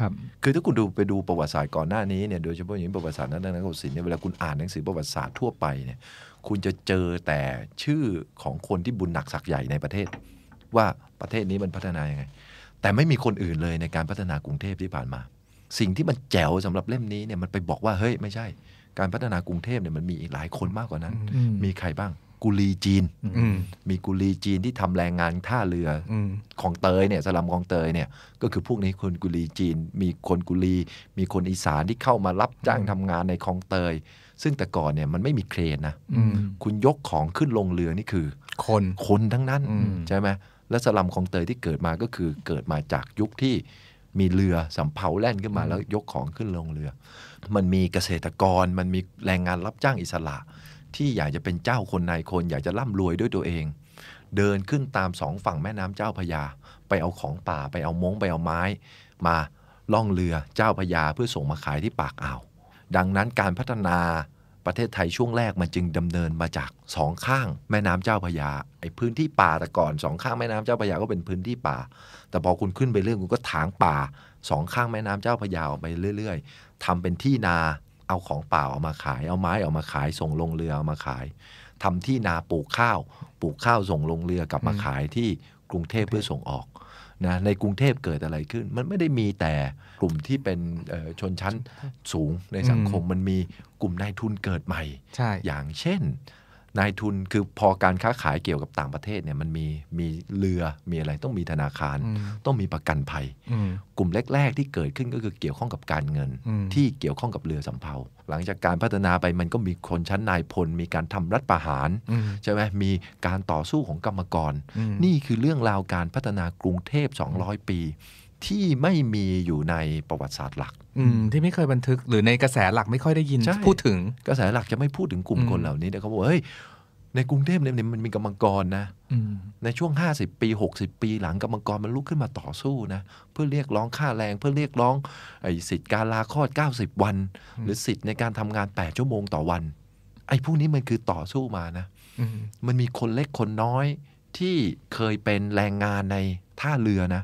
ครับ คือถ้าคุณดูไปดูประวัติศาสตร์ก่อนหน้านี้เนี่ยโดยเฉพาะอย่างประวัติศาสตร์นั้นนักศิลป์เนี่ยเวลาคุณอ่านหนังสือประวัติศาสตร์ทั่วไปเนี่ยคุณจะเจอแต่ชื่อของคนที่บุญหนักศักใหญ่ในประเทศ ว่าประเทศนี้มันพัฒนายังไงแต่ไม่มีคนอื่นเลยในการพัฒนากรุงเทพที่ผ่านมา สิ่งที่มันแจ๋วสำหรับเล่มนี้เนี่ยมันไปบอกว่าเฮ้ย ไม่ใช่การพัฒนากรุงเทพเนี่ยมันมีอีกหลายคนมากกว่านั้น มีใครบ้างกุลีจีน มีกุลีจีนที่ทำแรงงานท่าเรือของเตยเนี่ยสลัมของเตยเนี่ย ก็คือพวกนี้คนกุลีจีน มีคนกุลี มีคนอีสานที่เข้ามารับจ้างทำงานในคลองเตย ซึ่งแต่ก่อนเนี่ยมันไม่มีเครนนะคุณยกของขึ้นลงเรือนี่คือคนคนทั้งนั้นใช่ไหมและสลัมของเตยที่เกิดมาก็คือเกิดมาจากยุคที่มีเรือสำเภาแล่นขึ้นมาแล้วยกของขึ้นลงเรือ มันมีเกษตรกรมันมีแรงงานรับจ้างอิสระที่อยากจะเป็นเจ้าคนนายคนอยากจะร่ำรวยด้วยตัวเอง เดินขึ้นตามสองฝั่งแม่น้ำเจ้าพยา ไปเอาของป่าไปเอามงไปเอาไม้ มาล่องเรือเจ้าพยา เพื่อส่งมาขายที่ปากอ่าวดังนั้นการพัฒนาประเทศไทยช่วงแรกมันจึงดำเนินมาจากสองข้างแม่น้ำเจ้าพยาไอ้พื้นที่ป่าแต่ก่อนสองข้างแม่น้ำเจ้าพยาก็เป็นพื้นที่ป่า แต่พอคุณขึ้นไปเรื่องคุณก็ถางป่าสองข้างแม่น้ำเจ้าพยาออกไปเรื่อย ๆ ทำเป็นที่นาเอาของเปล่าเอามาขาย เอาไม้เอามาขาย ส่งลงเรือเอามาขาย ทำที่นาปลูกข้าว ปลูกข้าวส่งลงเรือกลับมาขายที่กรุงเทพเพื่อส่งออกนะ ในกรุงเทพเกิดอะไรขึ้น มันไม่ได้มีแต่กลุ่มที่เป็นชนชั้นสูงในสังคมมันมีกลุ่มนายทุนเกิดใหม่อย่างเช่นนายทุนคือพอการค้าขายเกี่ยวกับต่างประเทศเนี่ยมันมีมีเรือมีอะไรต้องมีธนาคารต้องมีประกันภัย กลุ่มแรกๆที่เกิดขึ้นก็คือเกี่ยวข้องกับการเงินที่เกี่ยวข้องกับเรือสำเภา หลังจากการพัฒนาไปมันก็มีคนชั้นนายพล มีการทำรัฐประหารใช่ไหมมีการต่อสู้ของกรรมกร นี่คือเรื่องราวการพัฒนากรุงเทพ200 ปีที่ไม่มีอยู่ในประวัติศาสตร์หลัก อืที่ไม่เคยบันทึกหรือในกระแสหลักไม่ค่อยได้ยินพูดถึงกระแสหลักจะไม่พูดถึงกลุ่มคนเหล่านี้นะเขาบอกเฮ้ยในกรุงเทพเนี่ยมันมีกำมังกรนะในช่วง 50 ปี 60 ปีหลังกำมังกรมันลุกขึ้นมาต่อสู้นะเพื่อเรียกร้องค่าแรงเพื่อเรียกร้องไอ้สิทธิ์การลาคลอด90 วัน หรือสิทธิ์ในการทำงาน 8 ชั่วโมงต่อวัน ไอ้พวกนี้มันคือต่อสู้มานะมันมีคนเล็กคนน้อยที่เคยเป็นแรงงานในท่าเรือนะ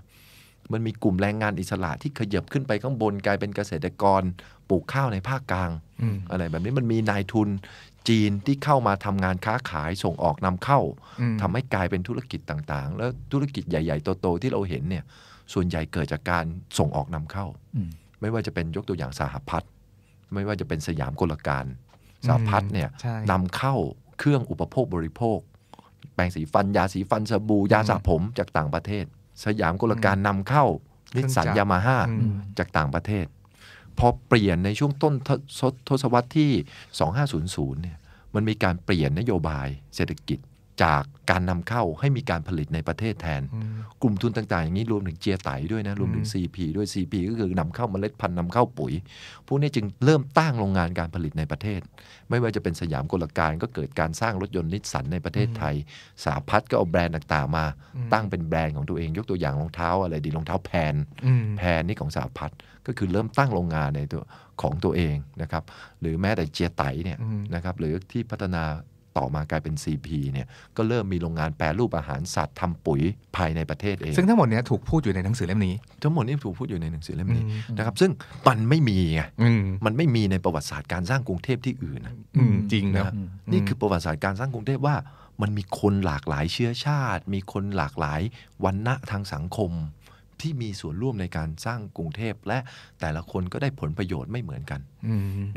มันมีกลุ่มแรงงานอิสระที่ขยับขึ้นไปข้างบนกลายเป็นเกษตรกรปลูกข้าวในภาคกลางออะไรแบบนี้มันมีนายทุนจีนที่เข้ามาทำงานค้าขายส่งออกนำเข้า ทำให้กลายเป็นธุรกิจต่างๆ แล้วธุรกิจใหญ่ ๆ โตๆ ที่เราเห็นเนี่ยส่วนใหญ่เกิดจากการส่งออกนำเข้าไม่ว่าจะเป็นยกตัวอย่างสาหพัฒน์ไม่ว่าจะเป็นสยามกลการสาหพัฒน์เนี่ยนำเข้าเครื่องอุปโภคบริโภค แปรงสีฟันยาสีฟันสบู่ยาสระผมจากต่างประเทศสยามกลการนำเข้านิสสันยามาฮ่าจากต่างประเทศ พอเปลี่ยนในช่วงต้นทศวรรษที่ 2500เนี่ยมันมีการเปลี่ยนนโยบายเศรษฐกิจจากการนำเข้าให้มีการผลิตในประเทศแทน กลุ่มทุนต่างๆ อย่างนี้ รวมถึงเจียไตด้วยนะ รวมถึง CP ด้วย CP ก็คือนำเข้าเมล็ดพันธุ์นำเข้าปุ๋ยพวกนี้จึงเริ่มตั้งโรงงานการผลิตในประเทศ ไม่ว่าจะเป็นสยามกลการก็เกิดการสร้างรถยนต์นิสสันในประเทศไทยสาพัฒก็เอาแบรนด์ต่างๆ มาตั้งเป็นแบรนด์ของตัวเอง ยกตัวอย่างรองเท้าอะไรดีรองเท้าแพนแพนนี่ของสาพัฒก็คือเริ่มตั้งโรงงานในตัวของตัวเองนะครับหรือแม้แต่เจียไตเนี่ยนะครับหรือที่พัฒนาต่อมากลายเป็น CP เนี่ย ก็เริ่มมีโรงงานแปรรูปอาหารสัตว์ทำปุ๋ยภายในประเทศเอง ซึ่งทั้งหมดเนี้ยถูกพูดอยู่ในหนังสือเล่มนี้ทั้งหมดนี้ถูกพูดอยู่ในหนังสือเล่มนี้นะครับซึ่งมันไม่มีไงมันไม่มีในประวัติศาสตร์การสร้างกรุงเทพที่อื่นจริงนะนี่คือประวัติศาสตร์การสร้างกรุงเทพว่ามันมีคนหลากหลายเชื้อชาติ มีคนหลากหลายวันณะทางสังคมที่มีส่วนร่วมในการสร้างกรุงเทพและแต่ละคนก็ได้ผลประโยชน์ไม่เหมือนกัน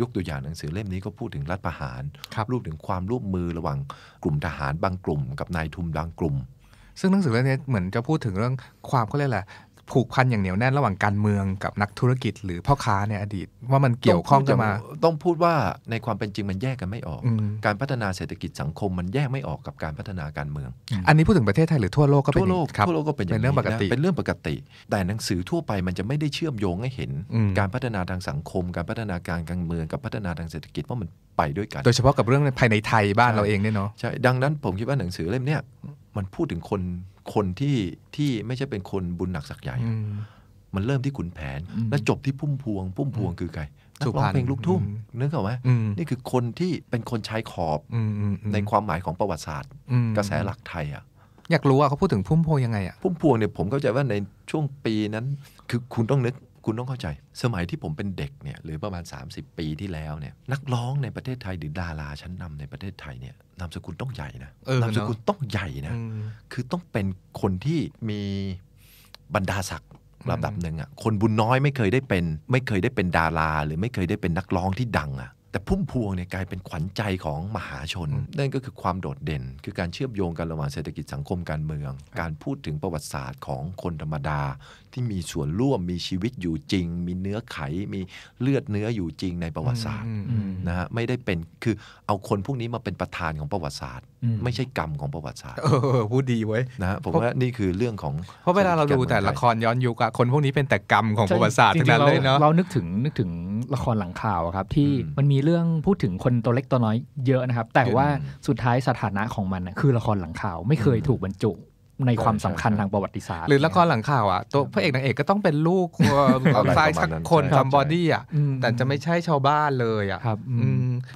ยกตัวอย่างหนังสือเล่มนี้ก็พูดถึงรัฐประหารรรูปถึงความร่วมมือระหว่างกลุ่มทหาร บางกลุ่ม กับนายทุนบางกลุ่ม ซึ่งหนังสือเล่มนี้ เหมือนจะพูดถึงเรื่องความก็เรียกแหละผูกพันอย่างเหนียวแน่นระหว่างการเมืองกับนักธุรกิจ หรือพ่อค้าในอดีต ว่ามันเกี่ยวข้องกันมา ต้องพูดว่าในความเป็นจริงมันแยกกันไม่ออก การพัฒนาเศรษฐกิจสังคมมันแยกไม่ออกกับการพัฒนาการเมือง อันนี้พูดถึงประเทศไทยหรือทั่วโลกก็เป็นทั่วโลกทั่วโลกก็เป็นเรื่องปกติ เป็นเรื่องปกติ แต่หนังสือทั่วไปมันจะไม่ได้เชื่อมโยงให้เห็น การพัฒนาทางสังคมการพัฒนาการการเมืองกับพัฒนาทางเศรษฐกิจว่ามันไปด้วยกันโดยเฉพาะกับเรื่องภายในไทยบ้านเราเองเนี่ยเนาะใช่ดังนั้นผมคิดว่าหนังสือเล่มเนี้ยมันพูดถึงคนคนที่ที่ไม่ใช่เป็นคนบุญหนักสักใหญ่ มันเริ่มที่ขุนแผน และจบที่พุ่มพวง พุ่มพวงคือใครนักร้องเพลงลูกทุ่งนึกออกไหมนี่คือคนที่เป็นคนใช้ขอบ ในความหมายของประวัติศาสตร์กระแสหลักไทยอ่ะ อยากรู้ว่าเขาพูดถึงพุ่มพวงยังไงอ่ะพุ่มพวงเนี่ยผมเข้าใจว่าในช่วงปีนั้น คือคุณต้องนึกคุณต้องเข้าใจสมัยที่ผมเป็นเด็กเนี่ย หรือประมาณ 30 ปีที่แล้วเนี่ยนักร้องในประเทศไทยหรือดาราชั้นนำในประเทศไทยเนี่ยนามสกุลต้องใหญ่นะนามสกุลต้องใหญ่นะคือต้องเป็นคนที่มีบรรดาศักดิ์ระดับหนึ่งอ่ะคนบุญน้อยไม่เคยได้เป็นไม่เคยได้เป็นดารา หรือไม่เคยได้เป็นนักร้องที่ดังอ่ะแต่พุ่มพวงเนี่ยกลายเป็นขวัญใจของมหาชน นั่นก็คือความโดดเด่นคือการเชื่อมโยงกันระหว่างเศรษฐกิจสังคมการเมือง การพูดถึงประวัติศาสตร์ของคนธรรมดา ที่มีส่วนร่วมมีชีวิตอยู่จริง มีเนื้อไข มีเลือดเนื้ออยู่จริงในประวัติศาสตร์นะฮะไม่ได้เป็น คือเอาคนพวกนี้มาเป็นประธานของประวัติศาสตร์ไม่ใช่กรรมของประวัติศาสตร์พูดดีไว้นะผมว่านี่คือเรื่องของ เพราะเวลาเราดูแต่ละครย้อนยุคอะคนพวกนี้เป็นแต่กรรมของประวัติศาสตร์ทั้งนั้นเลยเนาะเรานึกถึงนึกถึงละครหลังข่าวครับ ที่มันมีเรื่องพูดถึงคนตัวเล็กตัวน้อยเยอะนะครับ แต่ว่าสุดท้ายสถานะของมัน คือละครหลังข่าวไม่เคยถูกบรรจุในความสำคัญทางประวัติศาสตร์หรือละครหลังข่าวอ่ะตัวพระเอกนางเอกก็ต้องเป็นลูกทรายสักคนทำบอดี้อ่ะแต่จะไม่ใช่ชาวบ้านเลยอ่ะ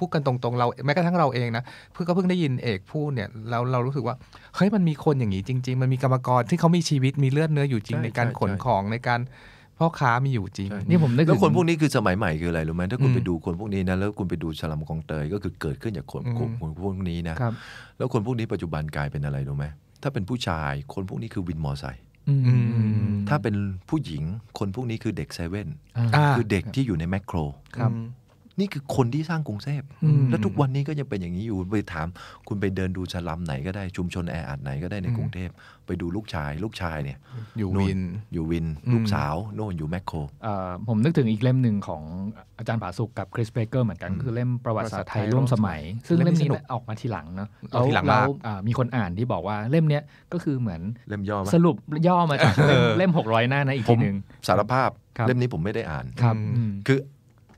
พูดกันตรงๆเราแม้กระทั่งเราเองนะเพื่อก็เพิ่งได้ยินเอกพูดเนี่ยเราเรารู้สึกว่า เฮ้ยมันมีคนอย่างนี้จริงๆ มันมีกรรมกรที่เขามีชีวิตมีเลือดเนื้ออยู่จริง ในการขนของในการพ่อค้ามีอยู่จริงนี่ผมนึกแล้วคนพวกนี้คือสมัยใหม่คืออะไรรู้ไหมถ้าคุณไปดูคนพวกนี้นะแล้วคุณไปดูฉลามกองเตยก็คือเกิดขึ้นจากคนคนพวกนี้นะแล้วคนพวกนี้ปัจจุบันกลายเป็นอะไรรู้ไหมถ้าเป็นผู้ชายคนพวกนี้คือวินมอไซค์ถ้าเป็นผู้หญิงคนพวกนี้คือเด็กเซเว่นคือเด็กที่อยู่ในแมคโครนี่คือคนที่สร้างกรุงเทพและทุกวันนี้ก็ยังเป็นอย่างนี้อยู่ไปถามคุณไปเดินดูชะลำไหนก็ได้ชุมชนแออัดไหนก็ได้ในกรุงเทพไปดูลูกชาย ลูกชายเนี่ยอยู่วินอยู่วิน ลูกสาว โน่นอยู่แมคโครผมนึกถึงอีกเล่มหนึ่งของอาจารย์ผาสุกกับ คริสเบเกอร์เหมือนกันคือเล่มประวัติศาสตร์ไทยร่วมสมัย ซึ่งเล่มนี้ออกมาทีหลังเนาะแล้วมีคนอ่านที่บอกว่าเล่มเนี้ยก็คือเหมือนเล่มย่อสรุปย่อมาจากเล่มหกร้อยหน้านะอีกทีหนึ่งสารภาพเล่มนี้ผมไม่ได้อ่านคือ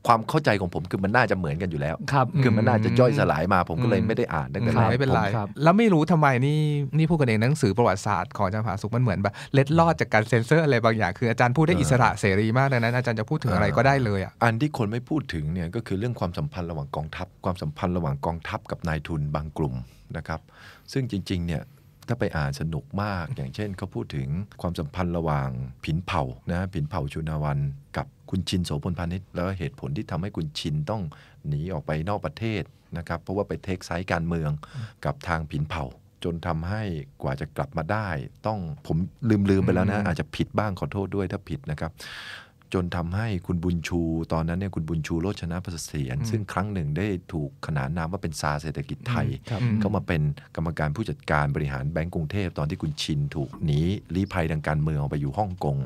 ความเข้าใจของผม คือมันน่าจะเหมือนกันอยู่แล้วครับคือมันน่าจะย่อยสลายมาผมก็เลยไม่ได้อ่านตั้งแต่แรกไม่เป็นไรแล้วไม่รู้ทำไมนี่นี่พูดกันเองหนังสือประวัติศาสตร์ของอาจารย์ผาสุกมันเหมือนแบบเล็ดลอดจากการเซ็นเซอร์อะไรบางอย่าง คืออาจารย์พูดได้อิสระเสรีมากดังนั้น อาจารย์จะพูดถึงอะไรก็ได้เลยอ่ะอันที่คนไม่พูดถึงเนี่ยก็คือเรื่องความสัมพันธ์ระหว่างกองทัพ ความสัมพันธ์ระหว่างกองทัพกับนายทุนบางกลุ่มนะครับ ซึ่งจริงๆเนี่ยถ้าไปอ่านสนุกมากอย่างเช่นเขาพูดถึงความสัมพันธ์ระหว่างผินเผ่านะผินเผ่าชุนาวันกับคุณชินโสพลพานิชแล้วเหตุผลที่ทำให้คุณชินต้องหนีออกไปนอกประเทศนะครับเพราะว่าไปเทคไซส์การเมืองกับทางผินเผ่า จนทำให้กว่าจะกลับมาได้ ต้องผมลืมๆไปแล้วนะ อาจจะผิดบ้างขอโทษด้วยถ้าผิดนะครับจนทำให้คุณบุญชูตอนนั้นเนี่ยคุณบุญชูโรชนะประเสริฐซึ่งครั้งหนึ่งได้ถูกขนานนามว่าเป็นซาเศรษฐกิจไทยเ้ามาเป็นกรรมการผู้จัดการบริหารแบงก์กรุงเทพ ตอนที่คุณชินถูกหนีรีภัยทางการเมืองออกไปอยู่ฮ่องกง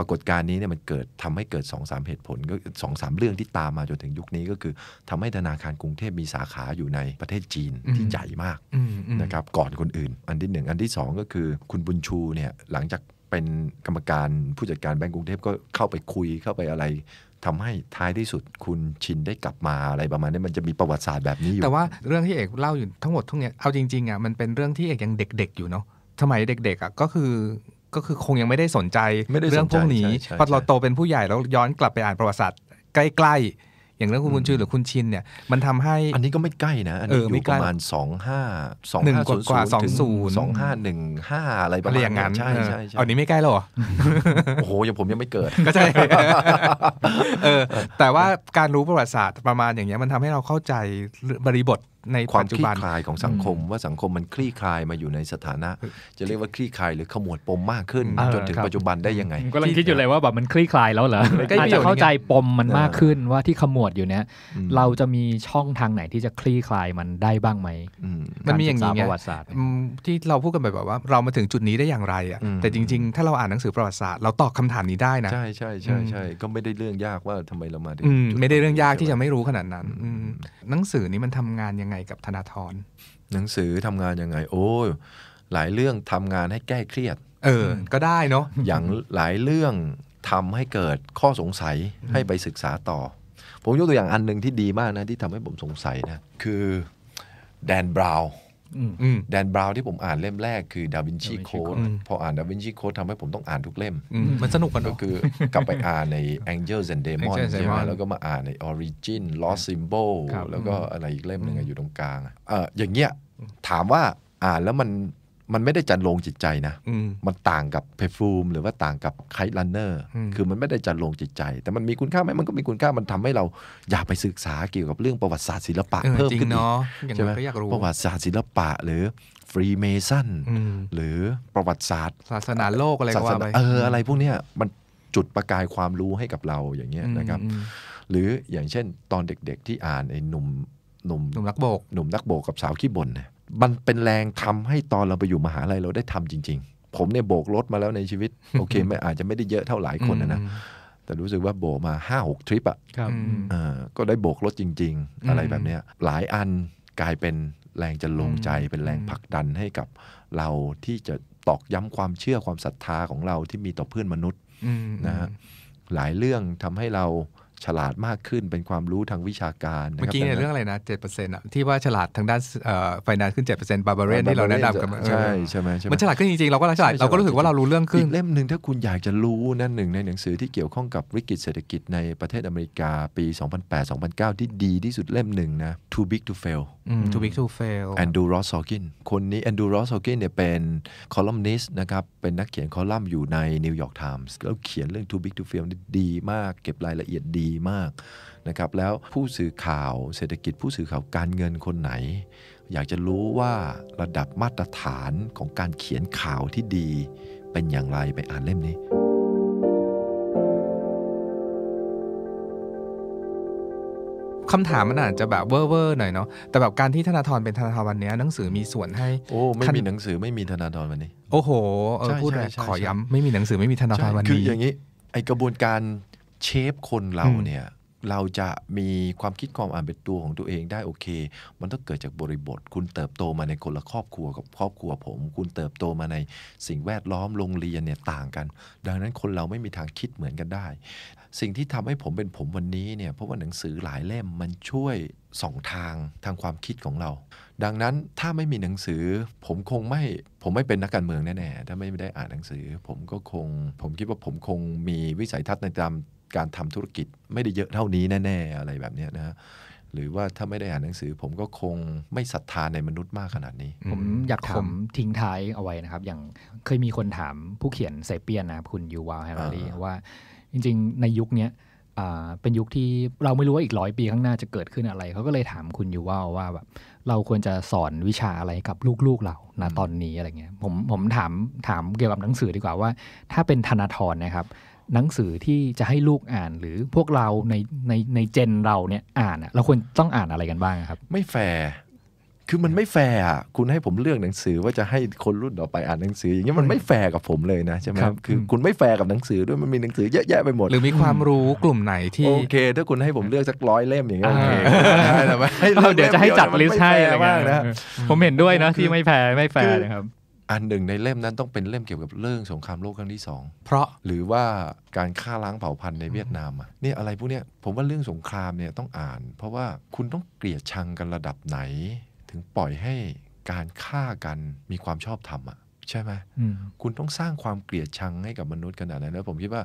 ปรากฏการณ์นี้เนี่ยมันเกิดทำให้เกิด2อสเหตุผลก็สองสเรื่องที่ตามมาจนถึงยุคนี้ก็คือ ทำให้ธนาคารกรุงเทพมีสาขาอยู่ในประเทศจีนที่ใหญ่มากนะครับก่อนคนอื่น อันที่ 1 อันที่ 2 ก็คือคุณบุญชูเนี่ยหลังจากเป็นกรรมการผู้จัดการแบงก์กรุงเทพก็เข้าไปคุยเข้าไปอะไร ทำให้ท้ายที่สุดคุณชินได้กลับมาอะไรประมาณนี้มันจะมีประวัติศาสตร์แบบนี้อยู่แต่ว่าเรื่องที่เอกเล่าอยู่ทั้งหมดทั้งเนี้ยเอาจริงๆอ่ะมันเป็นเรื่องที่เอกยังเด็ก ๆ อยู่เนาะสมัยเด็กๆอ่ะก็คือก็คือคงยังไม่ได้สนใจเรื่องพวกนี้พอเราโตเป็นผู้ใหญ่แล้วย้อนกลับไปอ่านประวัติศาสตร์ ใกล้ๆอย่างนั้นคุณบุญชื่อหรือคุณชินเนี่ย มันทำให้อันนี้ก็ไม่ใกล้นะ อันนี้อยู่ประมาณสองห้าสองห้าศูนย์สองศูนย์สองห้าหนึ่งห้าอะไรประมาณนั้นใช่ใช่อันนี้ไม่ใกล้หรอโอ้โหยังผมยังไม่เกิด ก็ใช่เออแต่ว่าการรู้ประวัติศาสตร์ประมาณอย่างเงี้ย มันทำให้เราเข้าใจบริบทในความคลี่คลายของสังคม ว่าสังคมมันคลี่คลายมาอยู่ในสถานะ จะเรียกว่าคลี่คลายหรือขมวดปมมากขึ้นจนถึงปัจจุบันได้ยังไงก็กลยงคิดอยู่เลยว่าแบบมันคลี่คลายแล้วเหรออาจจะเข้าใจปมมันมากขึ้นว่าที่ขมวดอยู่เนี้ยเราจะมีช่องทางไหนที่จะคลี่คลายมันได้บ้างไหมมันมีอย่างนี้ไงที่เราพูดกันแบบว่าเรามาถึงจุดนี้ได้อย่างไร อ่ะแต่จริงๆถ้าเราอ่านหนังสือประวัติศาสตร์เราตอบคาถามนี้ได้นะ ใช่ใช่ใช่ใช่ก็ไม่ได้เรื่องยากว่าทำไมเรามาถึงไม่ได้เรื่องยากที่จะไม่รู้ขนาดนั้นหนังสือนี้มันทำงานยังยังไงกับธนาธรหนังสือทำงานยังไง โอ้ยหลายเรื่องทำงานให้แก้เครียด เออก็ได้เนาะอย่างหลายเรื่องทำให้เกิดข้อสงสัยให้ไปศึกษาต่อ ผมยกตัวอย่างอันหนึ่งที่ดีมากนะที่ทำให้ผมสงสัยนะคือแดนบราวน์แดนบราวน์ที่ผมอ่านเล่มแรกคือ ดาวินชีโค้ดพออ่านดาวินชีโค้ดทำให้ผมต้องอ่านทุกเล่ม มันสนุกกันก็คือกลับไปอ่านใน Angels and Demons ใช่ไหมแล้วก็มาอ่านใน Origin Lost Symbol แล้วก็อะไรอีกเล่มหนึ่งอยู่ตรงกลางอ่ะอย่างเงี้ย ถามว่าอ่านแล้วมันมันไม่ได้จันลงจิตใจนะ มันต่างกับเพฟูมหรือว่าต่างกับไคลันเนอร์ คือมันไม่ได้จันลงจิตใจ แต่มันมีคุณค่าไหมมันก็มีคุณค่า มันทำให้เราอยากไปศึกษาเกี่ยวกับเรื่องประวัติศาสตร์ศิลปะ เพิ่มขึ้นอีกใช่ไหมประวัติศาสตร์ศิลปะ หรือฟรีเมสันหรือประวัติศาสตร์ ศาสนาโลกอะไรก็ว่าไป เอออะไรพวกเนี้ยมันจุดประกายความรู้ให้กับเราอย่างเงี้ยนะครับ หรืออย่างเช่น ตอนเด็กๆที่อ่านไอ้นุ่มหนุ่มหนุ่มนักโบกหนุ่มนักโบกกับสาวขี้บ่นเนี่ยมันเป็นแรงทำให้ตอนเราไปอยู่มหาลัยเราได้ทำจริงๆ ผมเนี่ย โบกรถมาแล้วในชีวิตโอเค ไม่อาจจะไม่ได้เยอะเท่าหลายคนนะแต่รู้สึกว่าโบมาห้าหกทริปอ่ะก็ได้โบกรถจริงๆ อะไรแบบเนี้ยหลายอันกลายเป็นแรงจะลงใจเป็นแรงผลักดันให้กับเราที่จะตอกย้ำความเชื่อความศรัทธาของเราที่มีต่อเพื่อนมนุษย์นะฮะหลายเรื่องทำให้เราฉลาดมากขึ้นเป็นความรู้ทางวิชาการเมื่อกี้เนี่ยเรื่องอะไรนะเจ็ดเปอร์เซ็นต์ที่ว่าฉลาดทางด้านไฟแนนซ์ขึ้นเจ็ดเปอร์เซ็นต์บาบาเรนที่เราแนะนำกันใช่ใช่ไหมใช่ไหมมันฉลาดขึ้นจริงๆ เราก็ฉลาดเราก็รู้สึกว่าเรารู้เรื่องขึ้น อีกเล่มหนึ่ง ถ้าคุณอยากจะรู้ นั่นหนึ่ง ในหนังสือที่เกี่ยวข้องกับวิกฤตเศรษฐกิจในประเทศอเมริกาปี 2008-2009ที่ดีที่สุดเล่มหนึ่งนะ Too Big to Fail Too Big to Fail Andrew Ross Sorkin คนนี้ Andrew Ross Sorkin เนี่ยเป็น columnist นะครับเป็นนักเขียนคอลัมน์อยู่ใน New York Times แล้วเขียนเรื่อง Too Big to Fail ดีมากเก็บรายละเอียดดีีมากนะครับแล้วผู้สื่อข่าวเศรษฐกิจผู้สื่อข่าวการเงินคนไหน อยากจะรู้ว่าระดับมาตรฐานของการเขียนข่าวที่ดีเป็นอย่างไรไปอ่านเล่มนี้คำถามมันอาจจะแบบเว่อร์หน่อยเนาะแต่แบบการที่ธนาธรเป็นธนาธรวันนี้ หนังสือมีส่วนให้โอ้ไม่มีหนังสือไม่มีธนาธรวันนี้โอ้โหเออพูดเลยขอย้ำไม่มีหนังสือไม่มีธนาธรวันนี้คืออย่างนี้ ไอกระบวนการเชฟคนเราเนี่ยเราจะมีความคิดความอ่านเป็นตัวของตัวเองได้โอเค มันต้องเกิดจากบริบทคุณเติบโตมาในคนละครอบครัวกับครอบครัวผมคุณเติบโตมาในสิ่งแวดล้อมโรงเรียนเนี่ยต่างกัน ดังนั้นคนเราไม่มีทางคิดเหมือนกันได้ สิ่งที่ทำให้ผมเป็นผมวันนี้เนี่ยเพราะว่าหนังสือหลายเล่มมันช่วยสองทางทางความคิดของเรา ดังนั้นถ้าไม่มีหนังสือผมคงไม่ผมไม่เป็นนักการเมืองแน่ๆถ้าไม่ได้อ่านหนังสือผมก็คงผมคิดว่าผมคงมีวิสัยทัศน์ในตามการทำธุรกิจไม่ได้เยอะเท่านี้แน่ ๆ อะไรแบบนี้นะหรือว่าถ้าไม่ได้อ่านหนังสือ ผมก็คงไม่ศรัทธาในมนุษย์มากขนาดนี้ ผมอยากถามทิ้งท้ายเอาไว้นะครับ อย่างเคยมีคนถามผู้เขียนไซเปียนนะคุณยูวาแฮร์รี่ว่าจริงๆ ในยุคนี้เป็นยุคที่เราไม่รู้ว่าอีกร้อยปีข้างหน้าจะเกิดขึ้นอะไร เขาก็เลยถามคุณยูว่าว่าแบบเราควรจะสอนวิชาอะไรกับลูกๆเรานะตอนนี้อะไรเงี้ยผมผมถามถามเกี่ยวกับหนังสือดีกว่าว่าถ้าเป็นธนาธรนะครับหนังสือที่จะให้ลูกอ่านหรือพวกเราในในในเจนเราเนี่ยอ่านเราควรต้องอ่านอะไรกันบ้างครับ ไม่แฟร์คือมันไม่แฟร์คุณให้ผมเลือกหนังสือว่าจะให้คนรุ่นต่อไปอ่านหนังสืออย่างเงี้ยมันไม่แฟร์กับผมเลยนะใช่ไหมครับคือคุณไม่แฟร์กับหนังสือด้วยมันมีหนังสือเยอะแยะไปหมด หรือมีความรู้กลุ่มไหนที่โอเค ถ้าคุณให้ผมเลือกสักร้อยเล่มอย่างเงี้ยโอเคแต่ว่าเดี๋ยวจะให้จัดลิสต์ให้อะไรบ้างนะผมเห็นด้วยนะที่ไม่แฟร์ไม่แฟร์นะครับอันหนึ่งในเล่มนั้นต้องเป็นเล่มเกี่ยวกับเรื่องสงครามโลกครั้งที่ 2 เพราะหรือว่าการฆ่าล้างเผ่าพันธุ์ในเวียดนามอ่ะนี่อะไรพวกเนี้ยผมว่าเรื่องสงครามเนี่ยต้องอ่าน เพราะว่าคุณต้องเกลียดชังกันระดับไหน ถึงปล่อยให้การฆ่ากันมีความชอบธรรมอ่ะใช่ไหมคุณต้องสร้างความเกลียดชังให้กับมนุษย์ขนาดไหนแล้วผมคิดว่า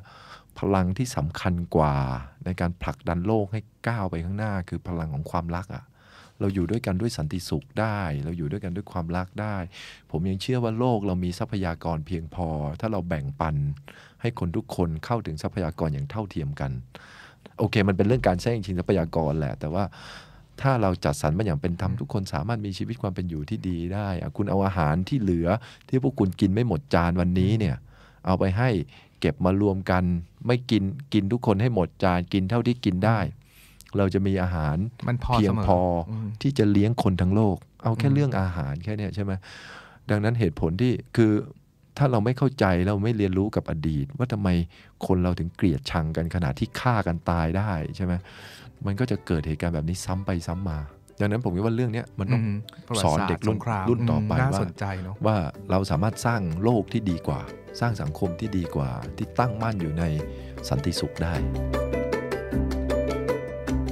พลังที่สำคัญกว่าในการผลักดันโลกให้ก้าวไปข้างหน้าคือพลังของความรักอ่ะเราอยู่ด้วยกันด้วยสันติสุขได้ เราอยู่ด้วยกันด้วยความรักได้ ผมยังเชื่อว่าโลกเรามีทรัพยากรเพียงพอ ถ้าเราแบ่งปันให้คนทุกคนเข้าถึงทรัพยากรอย่างเท่าเทียมกัน โอเค มันเป็นเรื่องการแย่งชิงทรัพยากรแหละ แต่ว่าถ้าเราจัดสรรมาอย่างเป็นธรรมทุกคนสามารถมีชีวิตความเป็นอยู่ที่ดีได้คุณเอาอาหารที่เหลือที่พวกคุณกินไม่หมดจานวันนี้เนี่ย เอาไปให้เก็บมารวมกันไม่กินกินทุกคนให้หมดจานกินเท่าที่กินได้เราจะมีอาหารเพียงพอที่จะเลี้ยงคนทั้งโลก เอาแค่เรื่องอาหารแค่นี้ใช่ไหมดังนั้นเหตุผลที่คือถ้าเราไม่เข้าใจเราไม่เรียนรู้กับอดีตว่าทำไมคนเราถึงเกลียดชังกันขนาดที่ฆ่ากันตายได้ใช่ไหมมันก็จะเกิดเหตุการณ์แบบนี้ซ้ำไปซ้ำมาดังนั้นผมคิดว่าเรื่องนี้มันต้องสอนเด็กรุ่นรุ่นต่อไปว่าว่าเราสามารถสร้างโลกที่ดีกว่า สร้างสังคมที่ดีกว่า ที่ตั้งมั่นอยู่ในสันติสุขได้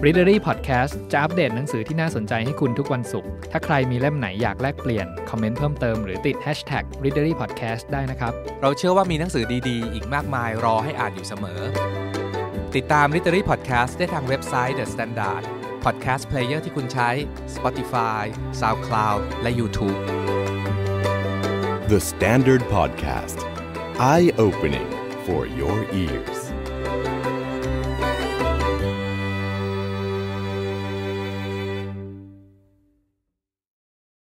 r e a d e r y Podcast จะอัปเดตหนังสือที่น่าสนใจให้คุณทุกวันศุกร์ ถ้าใครมีเล่มไหนอยากแลกเปลี่ยน คอมเมนต์เพิ่มเติมหรือติด Hashtag r e a d e r y Podcast ได้นะครับ เราเชื่อว่ามีหนังสือดีๆ อีกมากมายรอให้อ่านอยู่เสมอ ติดตาม r e a d e r y Podcast ได้ทางเว็บไซต์ The Standard Podcast Player ที่คุณใช้ Spotify SoundCloud และ YouTube The Standard Podcast Eye Opening for your ears